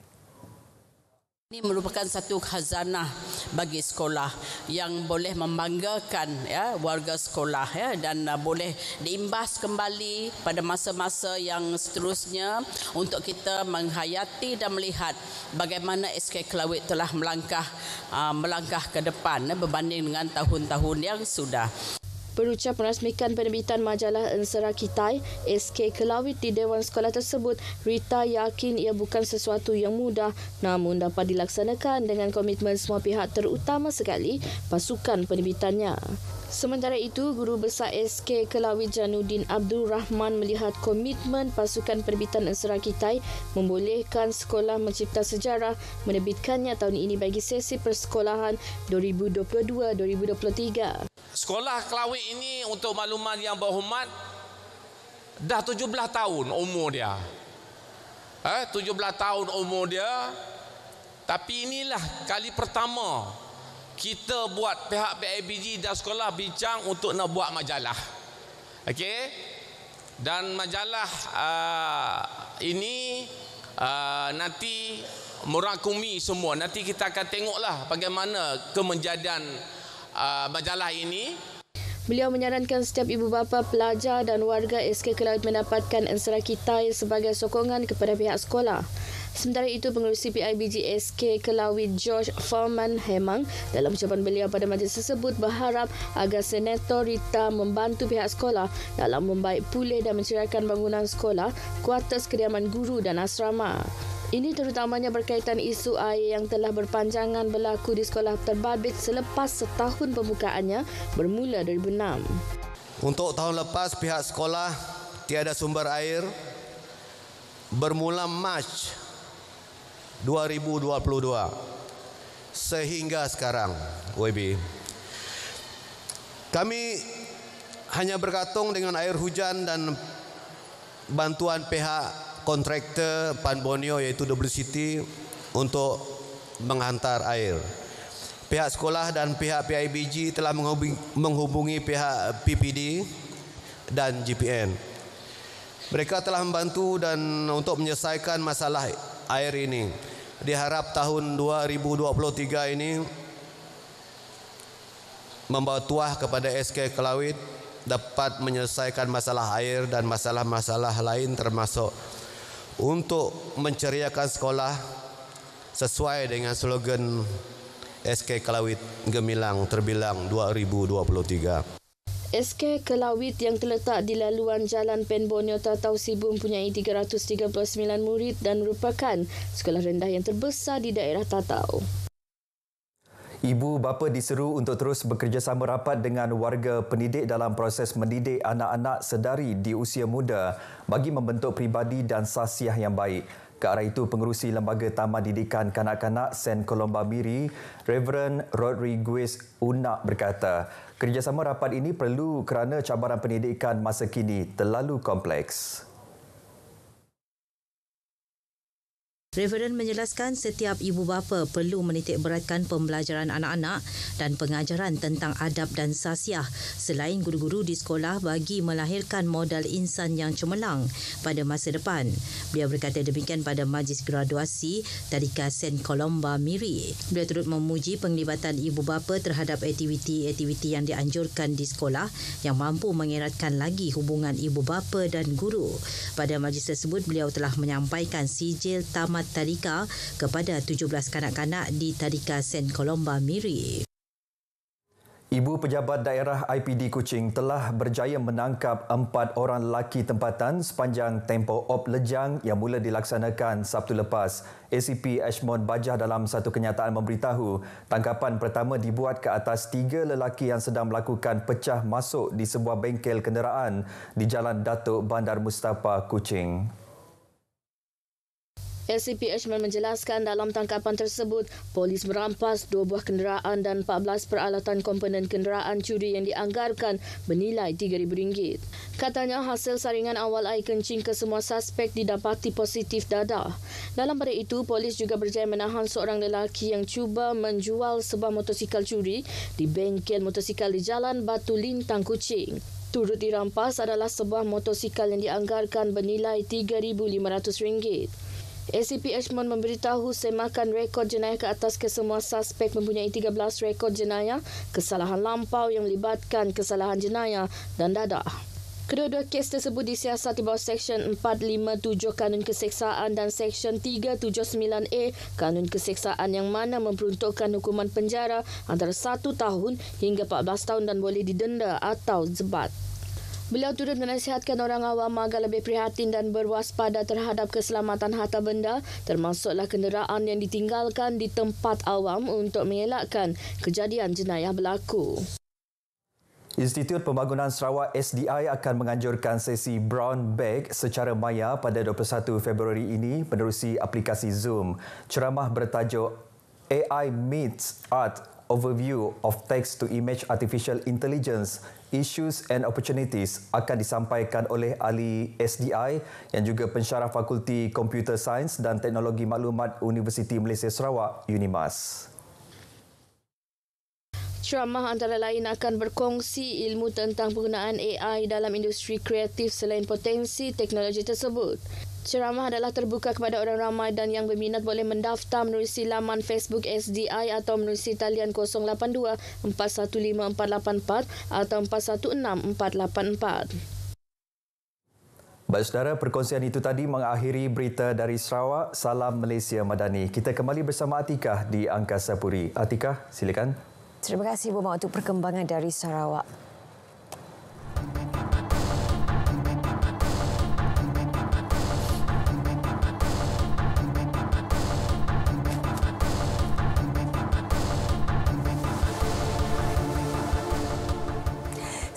Ini merupakan satu khazanah bagi sekolah yang boleh membanggakan ya, warga sekolah ya, dan uh, boleh diimbas kembali pada masa-masa yang seterusnya untuk kita menghayati dan melihat bagaimana SK Kelawit telah melangkah uh, melangkah ke depan ya, berbanding dengan tahun-tahun yang sudah. Perucap merasmikan penerbitan majalah Ensera Kitai, SK Kelawit di Dewan Sekolah tersebut, Rita yakin ia bukan sesuatu yang mudah namun dapat dilaksanakan dengan komitmen semua pihak terutama sekali pasukan penerbitannya. Sementara itu, Guru Besar SK Kelawi Janudin Abdul Rahman melihat komitmen pasukan perbitan Ansara Kitai membolehkan sekolah mencipta sejarah menerbitkannya tahun ini bagi sesi persekolahan 2022-2023. Sekolah Kelawi ini untuk makluman yang berhormat dah 17 tahun umur dia. Eh, 17 tahun umur dia. Tapi inilah kali pertama kita buat pihak PABG dan sekolah bincang untuk nak buat majalah okey dan majalah uh, ini uh, nanti merangkumi semua nanti kita akan tengoklah bagaimana kemenjadian uh, majalah ini Beliau menyarankan setiap ibu bapa, pelajar dan warga SK Kelaut mendapatkan Ensera Kitai sebagai sokongan kepada pihak sekolah. Sementara itu, pengurusi PIBG SK Kelawi George Foreman Hemang dalam ucapan beliau pada majlis tersebut berharap agar Senator Rita membantu pihak sekolah dalam membaik pulih dan menceriakan bangunan sekolah, kuartus kediaman guru dan asrama. Ini terutamanya berkaitan isu air yang telah berpanjangan berlaku di sekolah terbabit selepas setahun pembukaannya bermula 2006. Untuk tahun lepas pihak sekolah tiada sumber air bermula Mac 2022 sehingga sekarang WB kami hanya bergantung dengan air hujan dan bantuan pihak kontraktor Pan yaitu Double City untuk menghantar air. Pihak sekolah dan pihak PIBG telah menghubungi, menghubungi pihak PPD dan GPN. Mereka telah membantu dan untuk menyelesaikan masalah air ini. Diharap tahun 2023 ini membawa tuah kepada SK Kelawit dapat menyelesaikan masalah air dan masalah-masalah lain termasuk untuk menceriakan sekolah sesuai dengan slogan SK Kelawit Gemilang Terbilang 2023. SK Kelawit yang terletak di laluan Jalan Penbonio Tatau Sibu mempunyai 339 murid dan merupakan sekolah rendah yang terbesar di daerah Tatau. Ibu bapa diseru untuk terus bekerjasama rapat dengan warga pendidik dalam proses mendidik anak-anak sedari di usia muda bagi membentuk pribadi dan sasiah yang baik. Ke arah itu, pengurusi Lembaga Taman Didikan Kanak-Kanak Sen Kolomba Miri, Reverend Rodriguez Unak berkata, Kerjasama rapat ini perlu kerana cabaran pendidikan masa kini terlalu kompleks. Reverend menjelaskan setiap ibu bapa perlu menitik beratkan pembelajaran anak-anak dan pengajaran tentang adab dan sasiah selain guru-guru di sekolah bagi melahirkan modal insan yang cemerlang pada masa depan. Beliau berkata demikian pada majlis graduasi Tadika St. Kolomba Miri. Beliau turut memuji penglibatan ibu bapa terhadap aktiviti-aktiviti yang dianjurkan di sekolah yang mampu mengeratkan lagi hubungan ibu bapa dan guru. Pada majlis tersebut, beliau telah menyampaikan sijil tamat Muhammad Tarika kepada 17 kanak-kanak di Tadika Sen Kolomba Miri. Ibu pejabat daerah IPD Kuching telah berjaya menangkap empat orang lelaki tempatan sepanjang tempo op lejang yang mula dilaksanakan Sabtu lepas. ACP Ashmont Bajah dalam satu kenyataan memberitahu tangkapan pertama dibuat ke atas tiga lelaki yang sedang melakukan pecah masuk di sebuah bengkel kenderaan di Jalan Datuk Bandar Mustafa Kuching. SCPHMAN menjelaskan dalam tangkapan tersebut, polis merampas dua buah kenderaan dan 14 peralatan komponen kenderaan curi yang dianggarkan bernilai rm ringgit. Katanya hasil saringan awal air kencing ke semua suspek didapati positif dadah. Dalam pada itu, polis juga berjaya menahan seorang lelaki yang cuba menjual sebuah motosikal curi di bengkel motosikal di Jalan Batu Lintang Kucing. Turut dirampas adalah sebuah motosikal yang dianggarkan bernilai RM3,500. ACP Ashmont memberitahu semakan rekod jenayah ke atas kesemua suspek mempunyai 13 rekod jenayah, kesalahan lampau yang melibatkan kesalahan jenayah dan dadah. Kedua-dua kes tersebut disiasat di bawah Seksyen 457 Kanun Keseksaan dan Seksyen 379A Kanun Keseksaan yang mana memperuntukkan hukuman penjara antara 1 tahun hingga 14 tahun dan boleh didenda atau jebat. Beliau turut menasihatkan orang awam agar lebih prihatin dan berwaspada terhadap keselamatan harta benda termasuklah kenderaan yang ditinggalkan di tempat awam untuk mengelakkan kejadian jenayah berlaku. Institut Pembangunan Sarawak SDI akan menganjurkan sesi Brown Bag secara maya pada 21 Februari ini menerusi aplikasi Zoom. Ceramah bertajuk AI Meets Art Overview of Text to Image Artificial Intelligence Issues and Opportunities akan disampaikan oleh ahli SDI yang juga pensyarah Fakulti Computer Science dan Teknologi Maklumat Universiti Malaysia Sarawak, UNIMAS. Ceramah antara lain akan berkongsi ilmu tentang penggunaan AI dalam industri kreatif selain potensi teknologi tersebut. Ceramah adalah terbuka kepada orang ramai dan yang berminat boleh mendaftar menerusi laman Facebook SDI atau menerusi talian 082-415484 atau 416-484. Baik saudara, perkongsian itu tadi mengakhiri berita dari Sarawak. Salam Malaysia Madani. Kita kembali bersama Atika di Angkasa Puri. Atika, silakan. Terima kasih Bu untuk perkembangan dari Sarawak.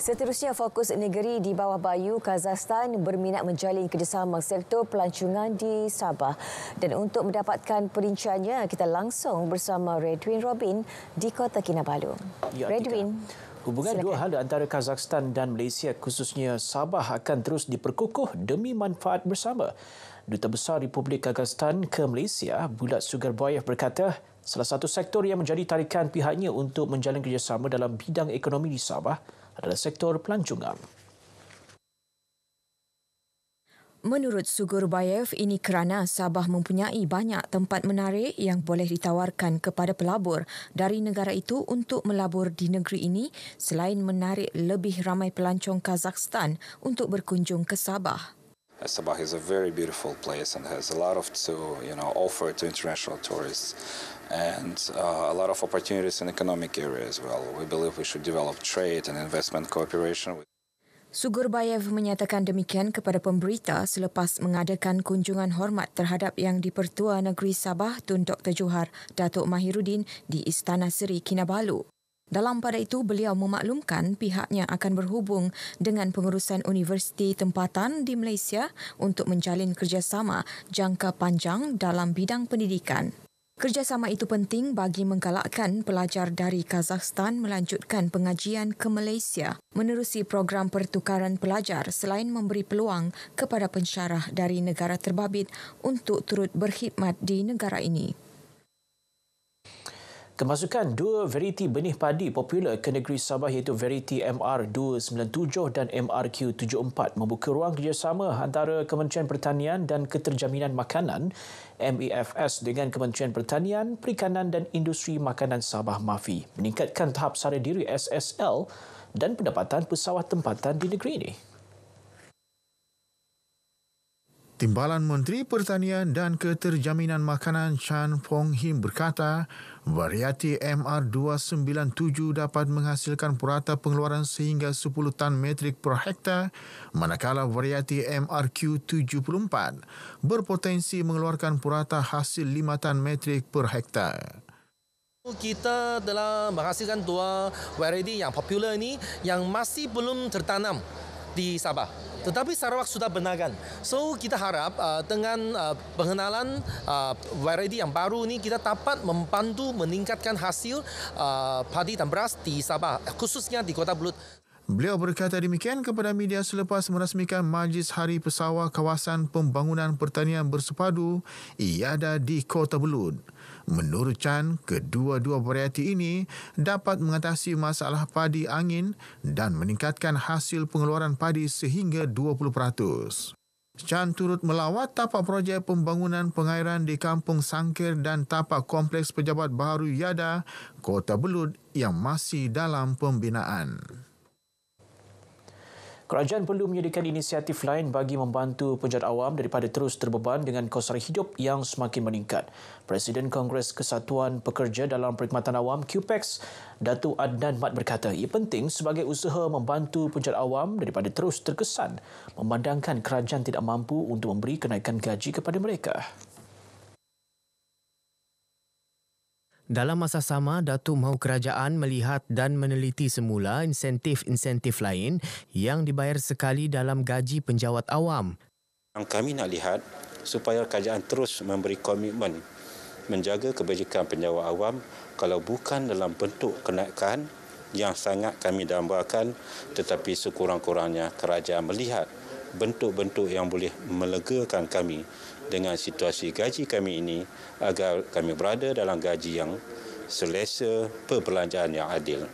Seterusnya fokus negeri di bawah Bayu Kazakhstan berminat menjalin kerjasama sektor pelancongan di Sabah. Dan untuk mendapatkan perinciannya, kita langsung bersama Redwin Robin di Kota Kinabalu. Ya, Redwin. Hubungan Silakan. dua hal antara Kazakhstan dan Malaysia khususnya Sabah akan terus diperkukuh demi manfaat bersama. Duta Besar Republik Kazakhstan ke Malaysia, Bulat Sugarboyev berkata, salah satu sektor yang menjadi tarikan pihaknya untuk menjalin kerjasama dalam bidang ekonomi di Sabah adalah sektor pelancongan. Menurut Sugur Bayev, ini kerana Sabah mempunyai banyak tempat menarik yang boleh ditawarkan kepada pelabur dari negara itu untuk melabur di negeri ini selain menarik lebih ramai pelancong Kazakhstan untuk berkunjung ke Sabah. Sabah is a very beautiful place and has a lot of to, you know, offer to international tourists and uh, a lot of opportunities in economic area as well. We believe we should develop trade and investment cooperation. Sugurbayev menyatakan demikian kepada pemberita selepas mengadakan kunjungan hormat terhadap Yang Dipertua pertua Negeri Sabah Tun Dr. Johar Datuk Mahirudin di Istana Seri Kinabalu. Dalam pada itu, beliau memaklumkan pihaknya akan berhubung dengan pengurusan universiti tempatan di Malaysia untuk menjalin kerjasama jangka panjang dalam bidang pendidikan. Kerjasama itu penting bagi menggalakkan pelajar dari Kazakhstan melanjutkan pengajian ke Malaysia menerusi program pertukaran pelajar selain memberi peluang kepada pensyarah dari negara terbabit untuk turut berkhidmat di negara ini. Kemasukan dua variti benih padi popular ke negeri Sabah iaitu variti MR297 dan MRQ74 membuka ruang kerjasama antara Kementerian Pertanian dan Keterjaminan Makanan MEFS dengan Kementerian Pertanian, Perikanan dan Industri Makanan Sabah MAFI meningkatkan tahap sara diri SSL dan pendapatan pesawat tempatan di negeri ini. Timbalan Menteri Pertanian dan Keterjaminan Makanan Chan Fong Him berkata, variati MR297 dapat menghasilkan purata pengeluaran sehingga 10 tan metrik per hektar, manakala variati MRQ74 berpotensi mengeluarkan purata hasil 5 tan metrik per hektar. Kita telah menghasilkan dua variety yang popular ini yang masih belum tertanam di Sabah. Tetapi Sarawak sudah benarkan. So kita harap uh, dengan uh, pengenalan uh, variety yang baru ini kita dapat membantu meningkatkan hasil uh, padi dan beras di Sabah khususnya di Kota Belud. Beliau berkata demikian kepada media selepas merasmikan Majlis Hari Pesawa Kawasan Pembangunan Pertanian Bersepadu IADA di Kota Belud. Menurut Chan, kedua-dua varieti ini dapat mengatasi masalah padi angin dan meningkatkan hasil pengeluaran padi sehingga 20%. Chan turut melawat tapak projek pembangunan pengairan di Kampung Sangkir dan tapak kompleks pejabat baru Yada, Kota Belud yang masih dalam pembinaan. Kerajaan perlu menyediakan inisiatif lain bagi membantu penjara awam daripada terus terbeban dengan kos kosar hidup yang semakin meningkat. Presiden Kongres Kesatuan Pekerja dalam Perkhidmatan Awam QPEX, Datu Adnan Mat berkata, ia penting sebagai usaha membantu penjara awam daripada terus terkesan memandangkan kerajaan tidak mampu untuk memberi kenaikan gaji kepada mereka. Dalam masa sama, Datuk mahu kerajaan melihat dan meneliti semula insentif-insentif lain yang dibayar sekali dalam gaji penjawat awam. Yang kami nak lihat supaya kerajaan terus memberi komitmen menjaga kebajikan penjawat awam kalau bukan dalam bentuk kenaikan yang sangat kami dambakan tetapi sekurang-kurangnya kerajaan melihat bentuk-bentuk yang boleh melegakan kami dengan situasi gaji kami ini agar kami berada dalam gaji yang selesa perbelanjaan yang adil.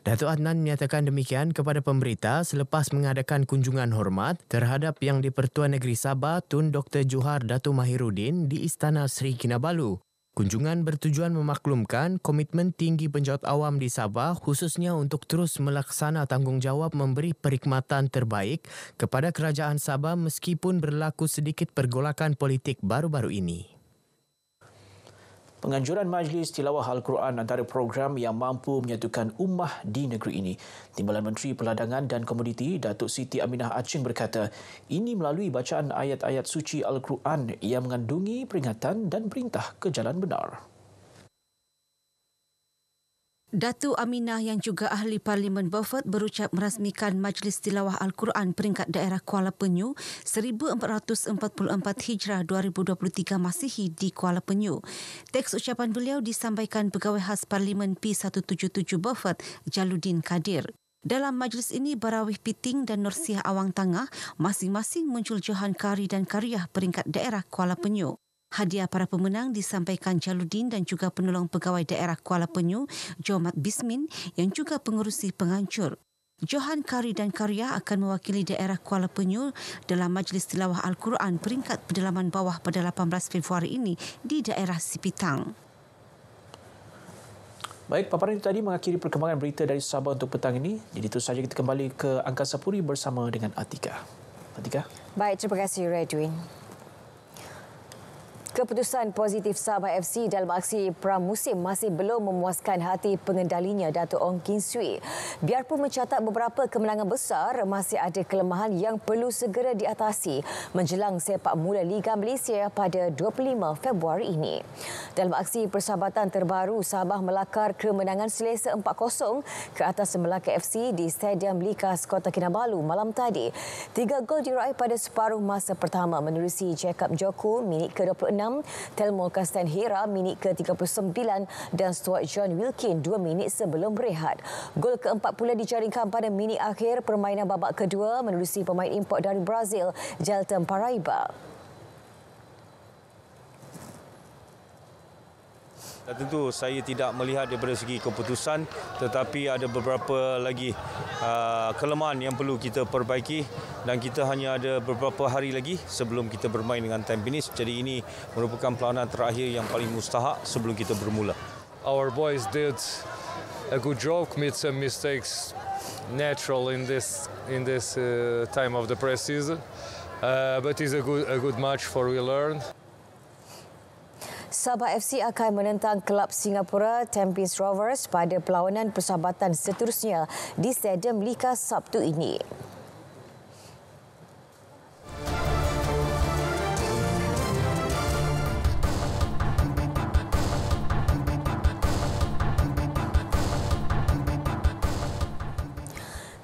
Datuk Adnan menyatakan demikian kepada pemberita selepas mengadakan kunjungan hormat terhadap Yang di-Pertuan Negeri Sabah Tun Dr. Johar Dato' Mahirudin di Istana Sri Kinabalu. Kunjungan bertujuan memaklumkan komitmen tinggi penjawat awam di Sabah khususnya untuk terus melaksana tanggungjawab memberi perkhidmatan terbaik kepada kerajaan Sabah meskipun berlaku sedikit pergolakan politik baru-baru ini. Penganjuran Majlis Tilawah Al-Quran antara program yang mampu menyatukan ummah di negeri ini. Timbalan Menteri Perladangan dan Komoditi, Datuk Siti Aminah Acing berkata, ini melalui bacaan ayat-ayat suci Al-Quran yang mengandungi peringatan dan perintah ke jalan benar. Datu Aminah yang juga ahli Parlimen Beaufort berucap merasmikan Majlis Tilawah Al-Quran peringkat daerah Kuala Penyu 1444 Hijrah 2023 Masihi di Kuala Penyu. Teks ucapan beliau disampaikan pegawai khas Parlimen P177 Beaufort, Jaludin Kadir. Dalam majlis ini, Barawih Piting dan norsiah Awang Tangah masing-masing muncul johan kari dan karyah peringkat daerah Kuala Penyu. Hadiah para pemenang disampaikan Jaludin dan juga penolong pegawai daerah Kuala Penyu, Jomat Bismin yang juga pengurusi penghancur. Johan Kari dan Karya akan mewakili daerah Kuala Penyu dalam Majlis Tilawah Al-Quran peringkat pedalaman bawah pada 18 Februari ini di daerah Sipitang. Baik, paparan itu tadi mengakhiri perkembangan berita dari Sabah untuk petang ini. Jadi itu saja kita kembali ke Angkasa Puri bersama dengan Atika. Atika. Baik, terima kasih Redwin. Keputusan positif Sabah FC dalam aksi pramusim masih belum memuaskan hati pengendalinya Dato Ong Kin Sui. Biarpun mencatat beberapa kemenangan besar, masih ada kelemahan yang perlu segera diatasi menjelang sepak mula Liga Malaysia pada 25 Februari ini. Dalam aksi persahabatan terbaru, Sabah melakar kemenangan selesa 4-0 ke atas Melaka FC di Stadium Liga, Kota Kinabalu malam tadi. Tiga gol diraih pada separuh masa pertama menerusi Jacob Joko minit ke-26 36, Telmo Kastan Hera minit ke-39 dan Stuart John Wilkin 2 minit sebelum berehat. Gol ke-40 dijaringkan pada minit akhir permainan babak kedua menerusi pemain import dari Brazil, Jelton Paraiba. Dan tentu saya tidak melihat daripada segi keputusan tetapi ada beberapa lagi uh, kelemahan yang perlu kita perbaiki dan kita hanya ada beberapa hari lagi sebelum kita bermain dengan Tampines. Jadi ini merupakan perlawanan terakhir yang paling mustahak sebelum kita bermula. Our boys did a good job, made some mistakes natural in this in this uh, time of the pre season. Uh, but it's a good a good match for we learned. Sabah FC akan menentang kelab Singapura Tempest Rovers pada perlawanan persahabatan seterusnya di Stadium Lika Sabtu ini.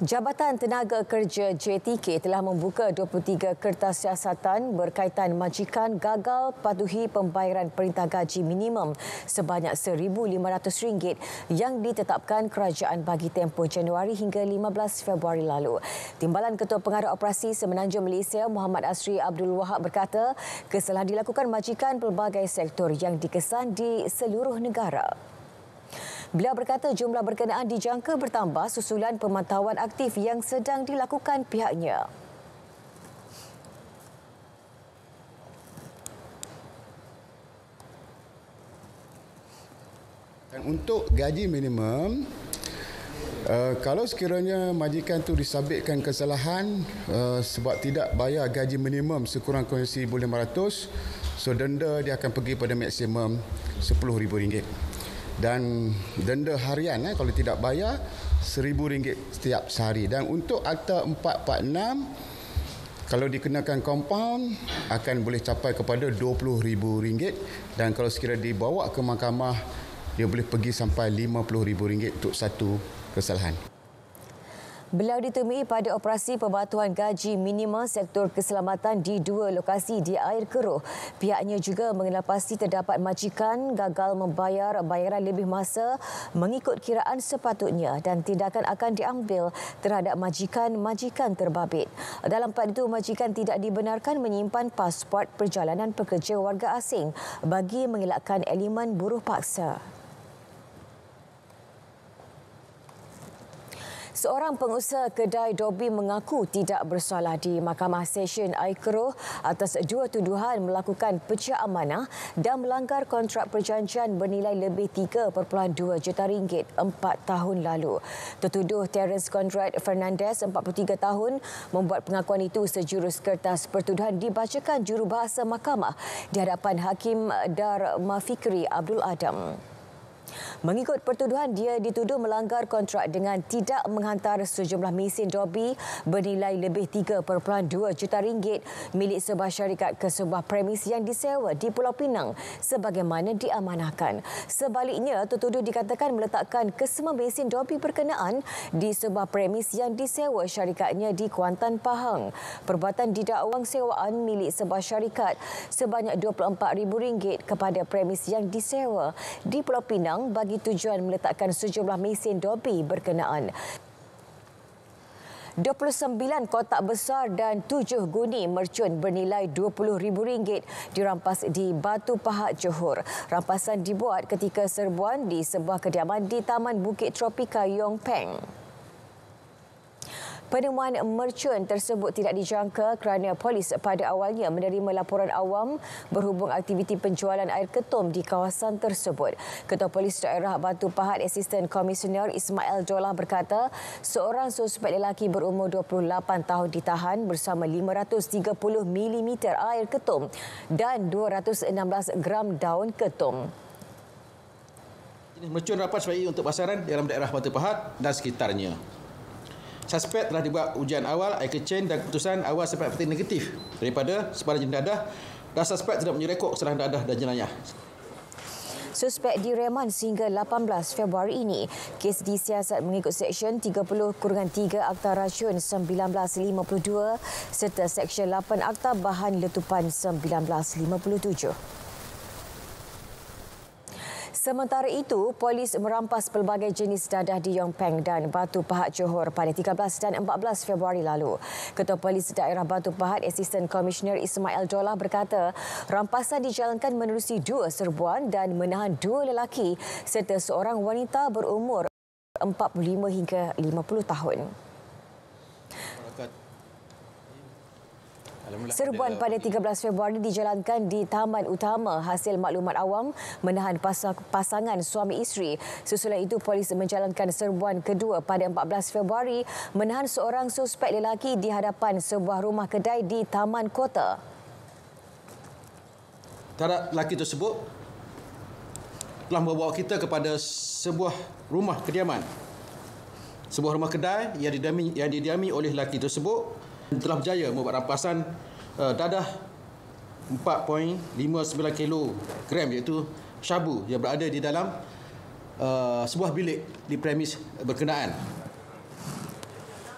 Jabatan Tenaga Kerja JTK telah membuka 23 kertas siasatan berkaitan majikan gagal patuhi pembayaran perintah gaji minimum sebanyak RM1,500 yang ditetapkan kerajaan bagi tempoh Januari hingga 15 Februari lalu. Timbalan Ketua Pengarah Operasi Semenanjung Malaysia Muhammad Asri Abdul Wahab berkata kesalahan dilakukan majikan pelbagai sektor yang dikesan di seluruh negara. Beliau berkata jumlah berkenaan dijangka bertambah susulan pemantauan aktif yang sedang dilakukan pihaknya. Dan untuk gaji minimum, Uh, kalau sekiranya majikan tu disabitkan kesalahan uh, sebab tidak bayar gaji minimum sekurang-kurangnya RM1,500, so denda dia akan pergi pada maksimum RM10,000 dan denda harian eh, kalau tidak bayar RM1,000 setiap sehari dan untuk Akta 446 kalau dikenakan compound akan boleh capai kepada RM20,000 dan kalau sekiranya dibawa ke mahkamah dia boleh pergi sampai RM50,000 untuk satu kesalahan. Beliau ditemui pada operasi pembatuan gaji minima sektor keselamatan di dua lokasi di Air Keruh. Pihaknya juga mengelapasi terdapat majikan gagal membayar bayaran lebih masa mengikut kiraan sepatutnya dan tindakan akan diambil terhadap majikan-majikan terbabit. Dalam part itu, majikan tidak dibenarkan menyimpan pasport perjalanan pekerja warga asing bagi mengelakkan elemen buruh paksa. Seorang pengusaha kedai dobi mengaku tidak bersalah di Mahkamah Session Aikro atas dua tuduhan melakukan pecah amanah dan melanggar kontrak perjanjian bernilai lebih 3.2 juta ringgit 4 tahun lalu. Tertuduh Terence Conrad Fernandez 43 tahun membuat pengakuan itu sejurus kertas pertuduhan dibacakan jurubahasa mahkamah di hadapan Hakim Dar Mafikri Abdul Adam. Mengikut pertuduhan, dia dituduh melanggar kontrak dengan tidak menghantar sejumlah mesin dobi bernilai lebih 3.2 juta ringgit milik sebuah syarikat ke sebuah premis yang disewa di Pulau Pinang sebagaimana diamanahkan. Sebaliknya, tertuduh dikatakan meletakkan kesemua mesin dobi berkenaan di sebuah premis yang disewa syarikatnya di Kuantan Pahang. Perbuatan didak wang sewaan milik sebuah syarikat sebanyak RM24,000 kepada premis yang disewa di Pulau Pinang bagi tujuan meletakkan sejumlah mesin dobi berkenaan. 29 kotak besar dan 7 guni mercun bernilai RM20,000 dirampas di Batu Pahat, Johor. Rampasan dibuat ketika serbuan di sebuah kediaman di Taman Bukit Tropika Yong Peng penemuan merchant tersebut tidak dijangka kerana polis pada awalnya menerima laporan awam berhubung aktiviti penjualan air ketum di kawasan tersebut. Ketua Polis Daerah Batu Pahat Asisten Komisioner Ismail Jolah berkata seorang suspek lelaki berumur 28 tahun ditahan bersama 530 mm air ketum dan 216 gram daun ketum. Jenis mercun rapat sebagai untuk pasaran dalam daerah Batu Pahat dan sekitarnya suspek telah dibuat ujian awal air kecil dan keputusan awal sempat penting negatif daripada sebarang jenis dadah dan suspek tidak mempunyai rekod kesalahan dadah dan jenayah. Suspek direman sehingga 18 Februari ini. Kes disiasat mengikut Seksyen 30-3 Akta Rasyon 1952 serta Seksyen 8 Akta Bahan Letupan 1957. Sementara itu, polis merampas pelbagai jenis dadah di Yongpeng dan Batu Pahat Johor pada 13 dan 14 Februari lalu. Ketua Polis Daerah Batu Pahat, Assistant Commissioner Ismail Dolah berkata, rampasan dijalankan menerusi dua serbuan dan menahan dua lelaki serta seorang wanita berumur 45 hingga 50 tahun. Serbuan pada 13 Februari dijalankan di Taman Utama hasil maklumat awam menahan pasangan suami isteri. Susulan itu polis menjalankan serbuan kedua pada 14 Februari menahan seorang suspek lelaki di hadapan sebuah rumah kedai di Taman Kota. Tarak lelaki tersebut telah membawa kita kepada sebuah rumah kediaman. Sebuah rumah kedai yang didiami, yang didiami oleh lelaki tersebut telah berjaya membuat rampasan uh, dadah 4.59 kg iaitu syabu yang berada di dalam uh, sebuah bilik di premis berkenaan.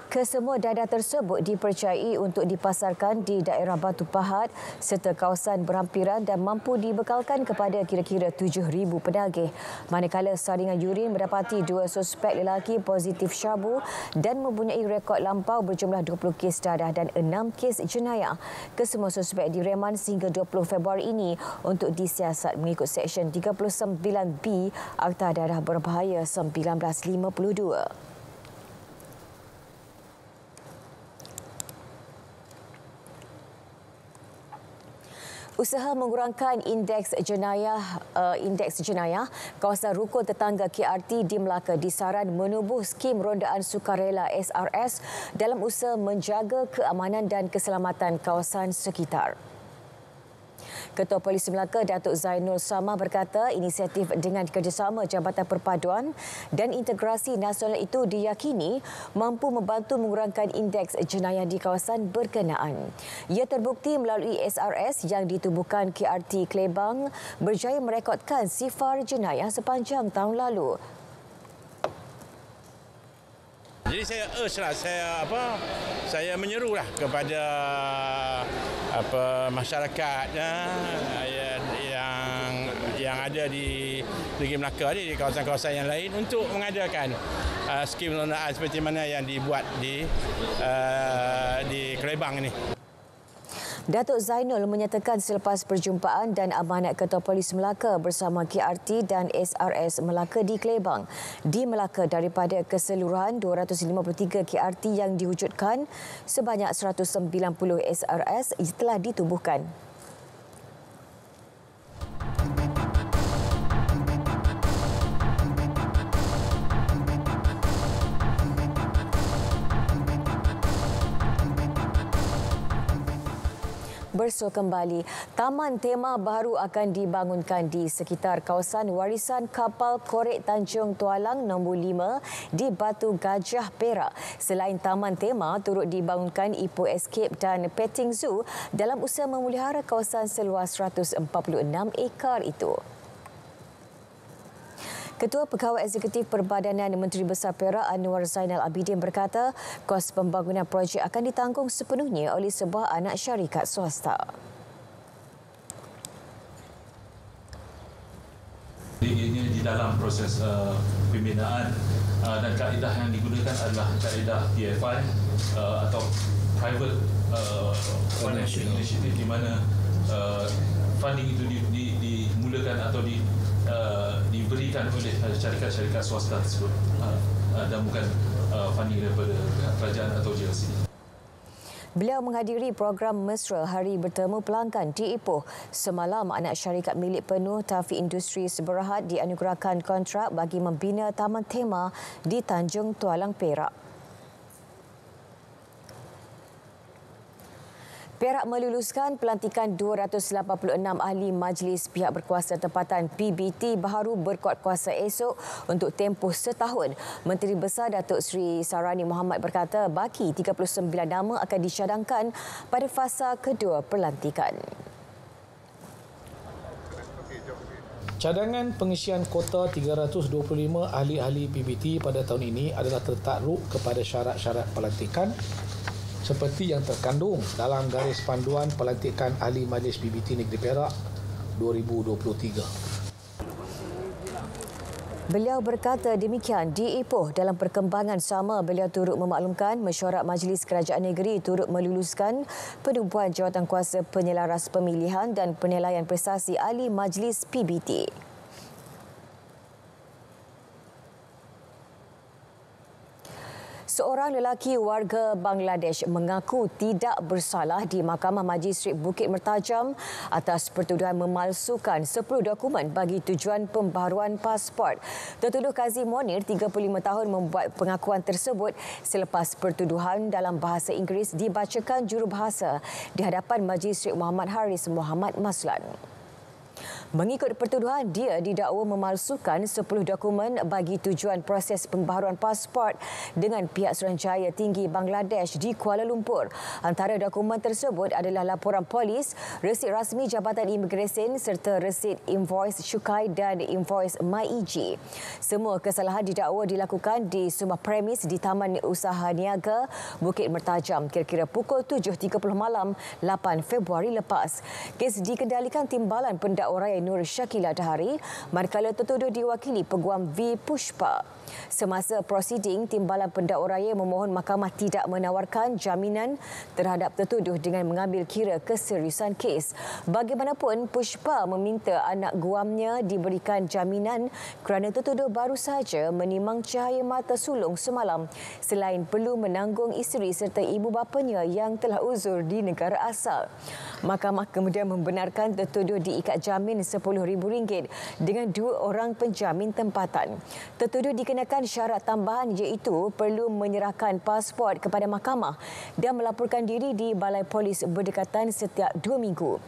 Kesemua dadah tersebut dipercayai untuk dipasarkan di daerah Batu Pahat serta kawasan berhampiran dan mampu dibekalkan kepada kira-kira 7,000 pedagih. Manakala saringan urin mendapati dua suspek lelaki positif syabu dan mempunyai rekod lampau berjumlah 20 kes dadah dan 6 kes jenayah. Kesemua suspek direman sehingga 20 Februari ini untuk disiasat mengikut Seksyen 39B Akta Dadah Berbahaya 1952. Usaha mengurangkan indeks jenayah uh, indeks jenayah kawasan rukun tetangga KRT di Melaka disaran menubuh skim rondaan sukarela SRS dalam usaha menjaga keamanan dan keselamatan kawasan sekitar. Ketua Polis Melaka Datuk Zainul Sama berkata inisiatif dengan kerjasama Jabatan Perpaduan dan Integrasi Nasional itu diyakini mampu membantu mengurangkan indeks jenayah di kawasan berkenaan. Ia terbukti melalui SRS yang ditubuhkan KRT Klebang berjaya merekodkan sifar jenayah sepanjang tahun lalu. Jadi saya urge lah, saya apa, saya menyeru lah kepada apa masyarakat ya, yang yang ada di Negeri Melaka ni di kawasan-kawasan yang lain untuk mengadakan uh, skim lunaan seperti mana yang dibuat di uh, di Kelabang ni. Datuk Zainul menyatakan selepas perjumpaan dan amanat Ketua Polis Melaka bersama KRT dan SRS Melaka di Klebang, Di Melaka daripada keseluruhan 253 KRT yang diwujudkan, sebanyak 190 SRS telah ditubuhkan. bersua kembali. Taman tema baru akan dibangunkan di sekitar kawasan warisan kapal korek Tanjung Tualang No. 5 di Batu Gajah Perak. Selain taman tema, turut dibangunkan Ipoh Escape dan Petting Zoo dalam usaha memelihara kawasan seluas 146 ekar itu. Ketua Pegawai Eksekutif Perbadanan Menteri Besar Perak Anwar Zainal Abidin berkata, kos pembangunan projek akan ditanggung sepenuhnya oleh sebuah anak syarikat swasta. Ini di dalam proses uh, pembinaan uh, dan kaedah yang digunakan adalah kaedah PFI uh, atau Private uh, Financial Initiative di mana uh, funding itu dimulakan di, di atau di, Uh, diberikan oleh syarikat-syarikat swasta tersebut uh, uh, dan bukan uh, funding daripada kerajaan atau JLC. Beliau menghadiri program Mesra Hari Bertemu Pelanggan di Ipoh. Semalam, anak syarikat milik penuh Tafi Industri Seberahat dianugerahkan kontrak bagi membina taman tema di Tanjung Tualang Perak. Perak meluluskan pelantikan 286 ahli Majlis Pihak Berkuasa Tempatan PBT baharu berkuat kuasa esok untuk tempoh setahun. Menteri Besar Datuk Seri Sarani Muhammad berkata baki 39 nama akan dicadangkan pada fasa kedua pelantikan. Cadangan pengisian kota 325 ahli-ahli PBT pada tahun ini adalah tertakluk kepada syarat-syarat pelantikan seperti yang terkandung dalam garis panduan pelantikan ahli majlis PBT Negeri Perak 2023. Beliau berkata demikian di Ipoh dalam perkembangan sama beliau turut memaklumkan mesyuarat Majlis Kerajaan Negeri turut meluluskan penubuhan jawatankuasa penyelaras pemilihan dan penilaian prestasi ahli Majlis PBT. Seorang lelaki warga Bangladesh mengaku tidak bersalah di Mahkamah Majistret Bukit Mertajam atas pertuduhan memalsukan 10 dokumen bagi tujuan pembaharuan pasport. Tertuduh Kazi Monir, 35 tahun membuat pengakuan tersebut selepas pertuduhan dalam bahasa Inggeris dibacakan jurubahasa di hadapan Majistret Muhammad Haris Muhammad Maslan. Mengikut pertuduhan, dia didakwa memalsukan 10 dokumen bagi tujuan proses pembaharuan pasport dengan pihak Suruhanjaya Tinggi Bangladesh di Kuala Lumpur. Antara dokumen tersebut adalah laporan polis, resit rasmi Jabatan Imigresen serta resit invoice cukai dan invoice MyEG. Semua kesalahan didakwa dilakukan di sebuah premis di Taman Usaha Niaga Bukit Mertajam kira-kira pukul 7.30 malam 8 Februari lepas. Kes dikendalikan timbalan pendakwa raya oleh Nur Syakila Dahari manakala tertuduh diwakili peguam V Pushpa. Semasa prosiding, Timbalan pendakwa Raya memohon mahkamah tidak menawarkan jaminan terhadap tertuduh dengan mengambil kira keseriusan kes. Bagaimanapun, Pushpa meminta anak guamnya diberikan jaminan kerana tertuduh baru sahaja menimang cahaya mata sulung semalam selain perlu menanggung isteri serta ibu bapanya yang telah uzur di negara asal. Mahkamah kemudian membenarkan tertuduh diikat jamin RM10,000 dengan dua orang penjamin tempatan. Tertuduh dikenakan syarat tambahan iaitu perlu menyerahkan pasport kepada mahkamah dan melaporkan diri di Balai Polis berdekatan setiap dua minggu.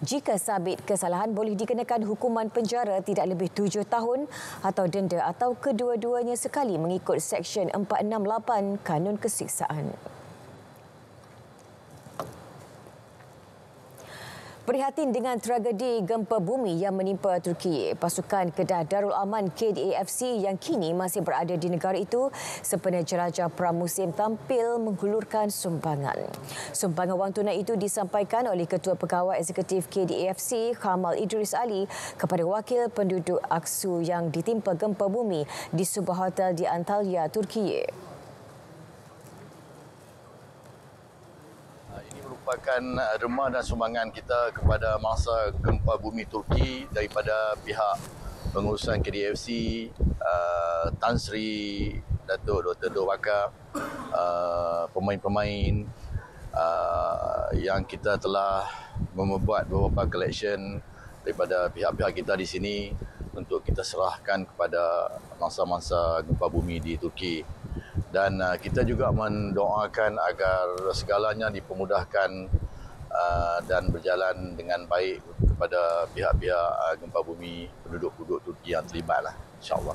Jika sabit kesalahan boleh dikenakan hukuman penjara tidak lebih tujuh tahun atau denda atau kedua-duanya sekali mengikut Seksyen 468 Kanun Kesiksaan. Prihatin dengan tragedi gempa bumi yang menimpa Turki, pasukan Kedah Darul Aman KDAFC yang kini masih berada di negara itu sepenuh jelajah pramusim tampil menghulurkan sumbangan. Sumbangan wang tunai itu disampaikan oleh Ketua Pegawai Eksekutif KDAFC Kamal Idris Ali kepada wakil penduduk Aksu yang ditimpa gempa bumi di sebuah hotel di Antalya, Turki. merupakan uh, derma dan sumbangan kita kepada mangsa gempa bumi Turki daripada pihak pengurusan KDFC uh, Tan Sri Datuk Dr. Dr. Baka uh, pemain-pemain uh, yang kita telah membuat beberapa collection daripada pihak-pihak kita di sini untuk kita serahkan kepada mangsa-mangsa gempa bumi di Turki dan uh, kita juga mendoakan agar segalanya dipermudahkan uh, dan berjalan dengan baik kepada pihak-pihak uh, gempa bumi penduduk-penduduk Turki yang terlibat lah insyaallah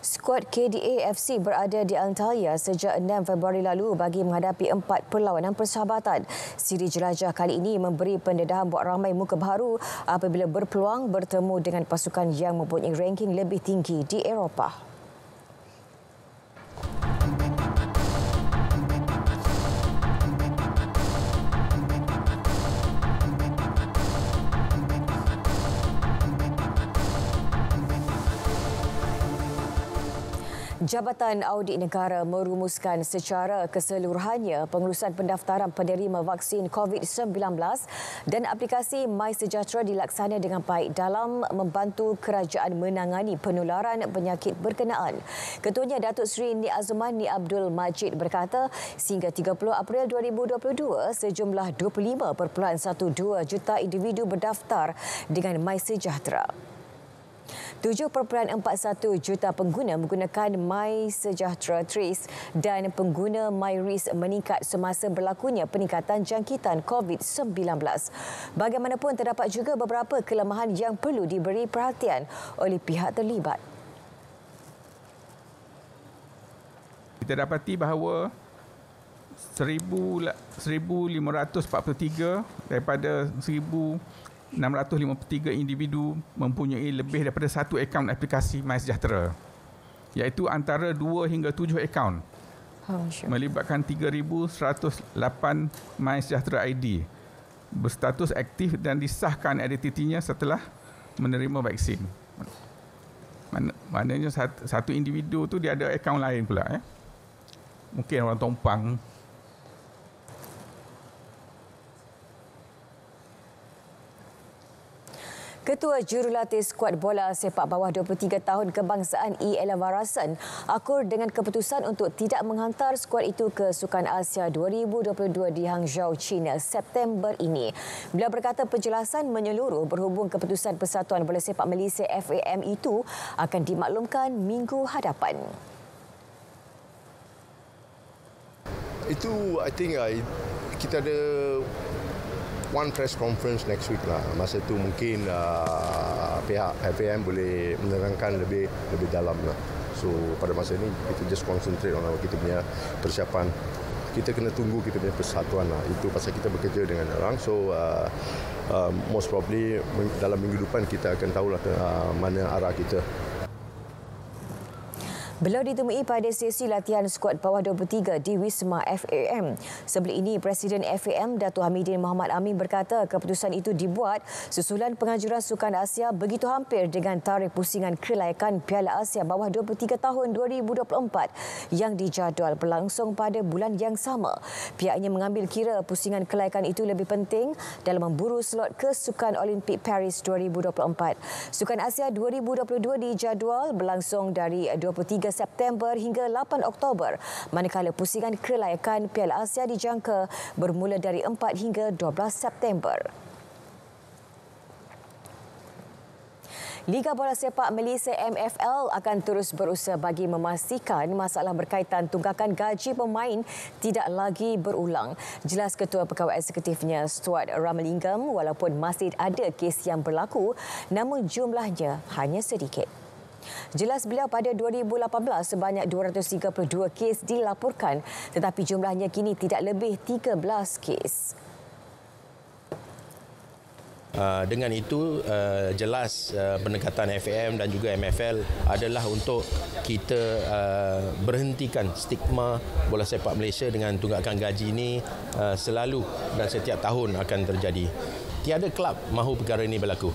Skuad KDA FC berada di Antalya sejak 6 Februari lalu bagi menghadapi empat perlawanan persahabatan. Siri jelajah kali ini memberi pendedahan buat ramai muka baru apabila berpeluang bertemu dengan pasukan yang mempunyai ranking lebih tinggi di Eropah. Jabatan Audit Negara merumuskan secara keseluruhannya pengurusan pendaftaran penerima vaksin COVID-19 dan aplikasi MySejahtera dilaksana dengan baik dalam membantu kerajaan menangani penularan penyakit berkenaan. Ketuanya Datuk Seri Ni Azman Ni Abdul Majid berkata sehingga 30 April 2022 sejumlah 25.12 juta individu berdaftar dengan MySejahtera. 7.41 juta pengguna menggunakan MySejahtera Trace dan pengguna MyRisk meningkat semasa berlakunya peningkatan jangkitan COVID-19. Bagaimanapun terdapat juga beberapa kelemahan yang perlu diberi perhatian oleh pihak terlibat. Kita dapati bahawa 1543 daripada 1000 653 individu mempunyai lebih daripada satu akaun aplikasi MySejahtera iaitu antara 2 hingga 7 akaun ha, melibatkan 3,108 MySejahtera ID berstatus aktif dan disahkan identitinya setelah menerima vaksin Mana, maknanya satu, individu tu dia ada akaun lain pula eh? mungkin orang tompang Ketua Jurulatih Skuad Bola Sepak Bawah 23 Tahun Kebangsaan E. Ella Varasan akur dengan keputusan untuk tidak menghantar skuad itu ke Sukan Asia 2022 di Hangzhou, China September ini. Beliau berkata penjelasan menyeluruh berhubung keputusan Persatuan Bola Sepak Malaysia FAM itu akan dimaklumkan minggu hadapan. Itu, I think, I, kita ada one press conference next week lah. Masa tu mungkin uh, pihak FAM boleh menerangkan lebih lebih dalam lah. So pada masa ini kita just concentrate on kita punya persiapan. Kita kena tunggu kita punya persatuan lah. Itu pasal kita bekerja dengan orang. So uh, uh, most probably dalam minggu depan kita akan tahulah uh, mana arah kita. Beliau ditemui pada sesi latihan skuad bawah 23 di Wisma FAM. Sebelum ini, Presiden FAM Datuk Hamidin Mohamad Amin berkata keputusan itu dibuat susulan penganjuran Sukan Asia begitu hampir dengan tarikh pusingan kelayakan Piala Asia bawah 23 tahun 2024 yang dijadual berlangsung pada bulan yang sama. Pihaknya mengambil kira pusingan kelayakan itu lebih penting dalam memburu slot ke Sukan Olimpik Paris 2024. Sukan Asia 2022 dijadual berlangsung dari 23 3 September hingga 8 Oktober manakala pusingan kelayakan Piala Asia dijangka bermula dari 4 hingga 12 September. Liga Bola Sepak Malaysia MFL akan terus berusaha bagi memastikan masalah berkaitan tunggakan gaji pemain tidak lagi berulang. Jelas Ketua Pegawai Eksekutifnya Stuart Ramlingham walaupun masih ada kes yang berlaku namun jumlahnya hanya sedikit. Jelas beliau pada 2018 sebanyak 232 kes dilaporkan tetapi jumlahnya kini tidak lebih 13 kes. Uh, dengan itu uh, jelas uh, pendekatan FAM dan juga MFL adalah untuk kita uh, berhentikan stigma bola sepak Malaysia dengan tunggakan gaji ini uh, selalu dan setiap tahun akan terjadi. Tiada klub mahu perkara ini berlaku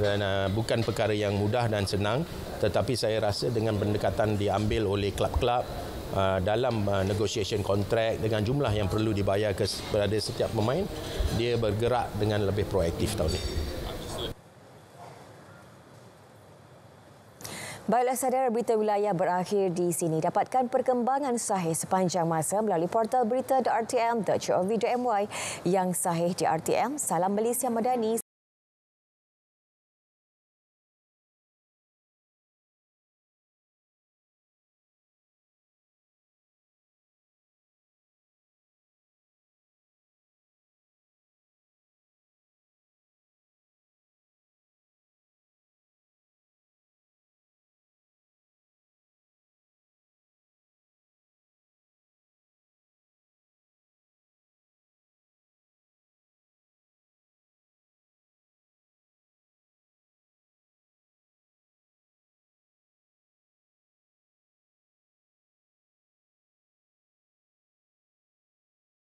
dan uh, bukan perkara yang mudah dan senang tetapi saya rasa dengan pendekatan diambil oleh klub-klub uh, dalam uh, negotiation contract dengan jumlah yang perlu dibayar kepada setiap pemain dia bergerak dengan lebih proaktif tahun ini. Baiklah saudara berita wilayah berakhir di sini. Dapatkan perkembangan sahih sepanjang masa melalui portal berita.rtm.gov.my yang sahih di RTM. Salam Malaysia Madani.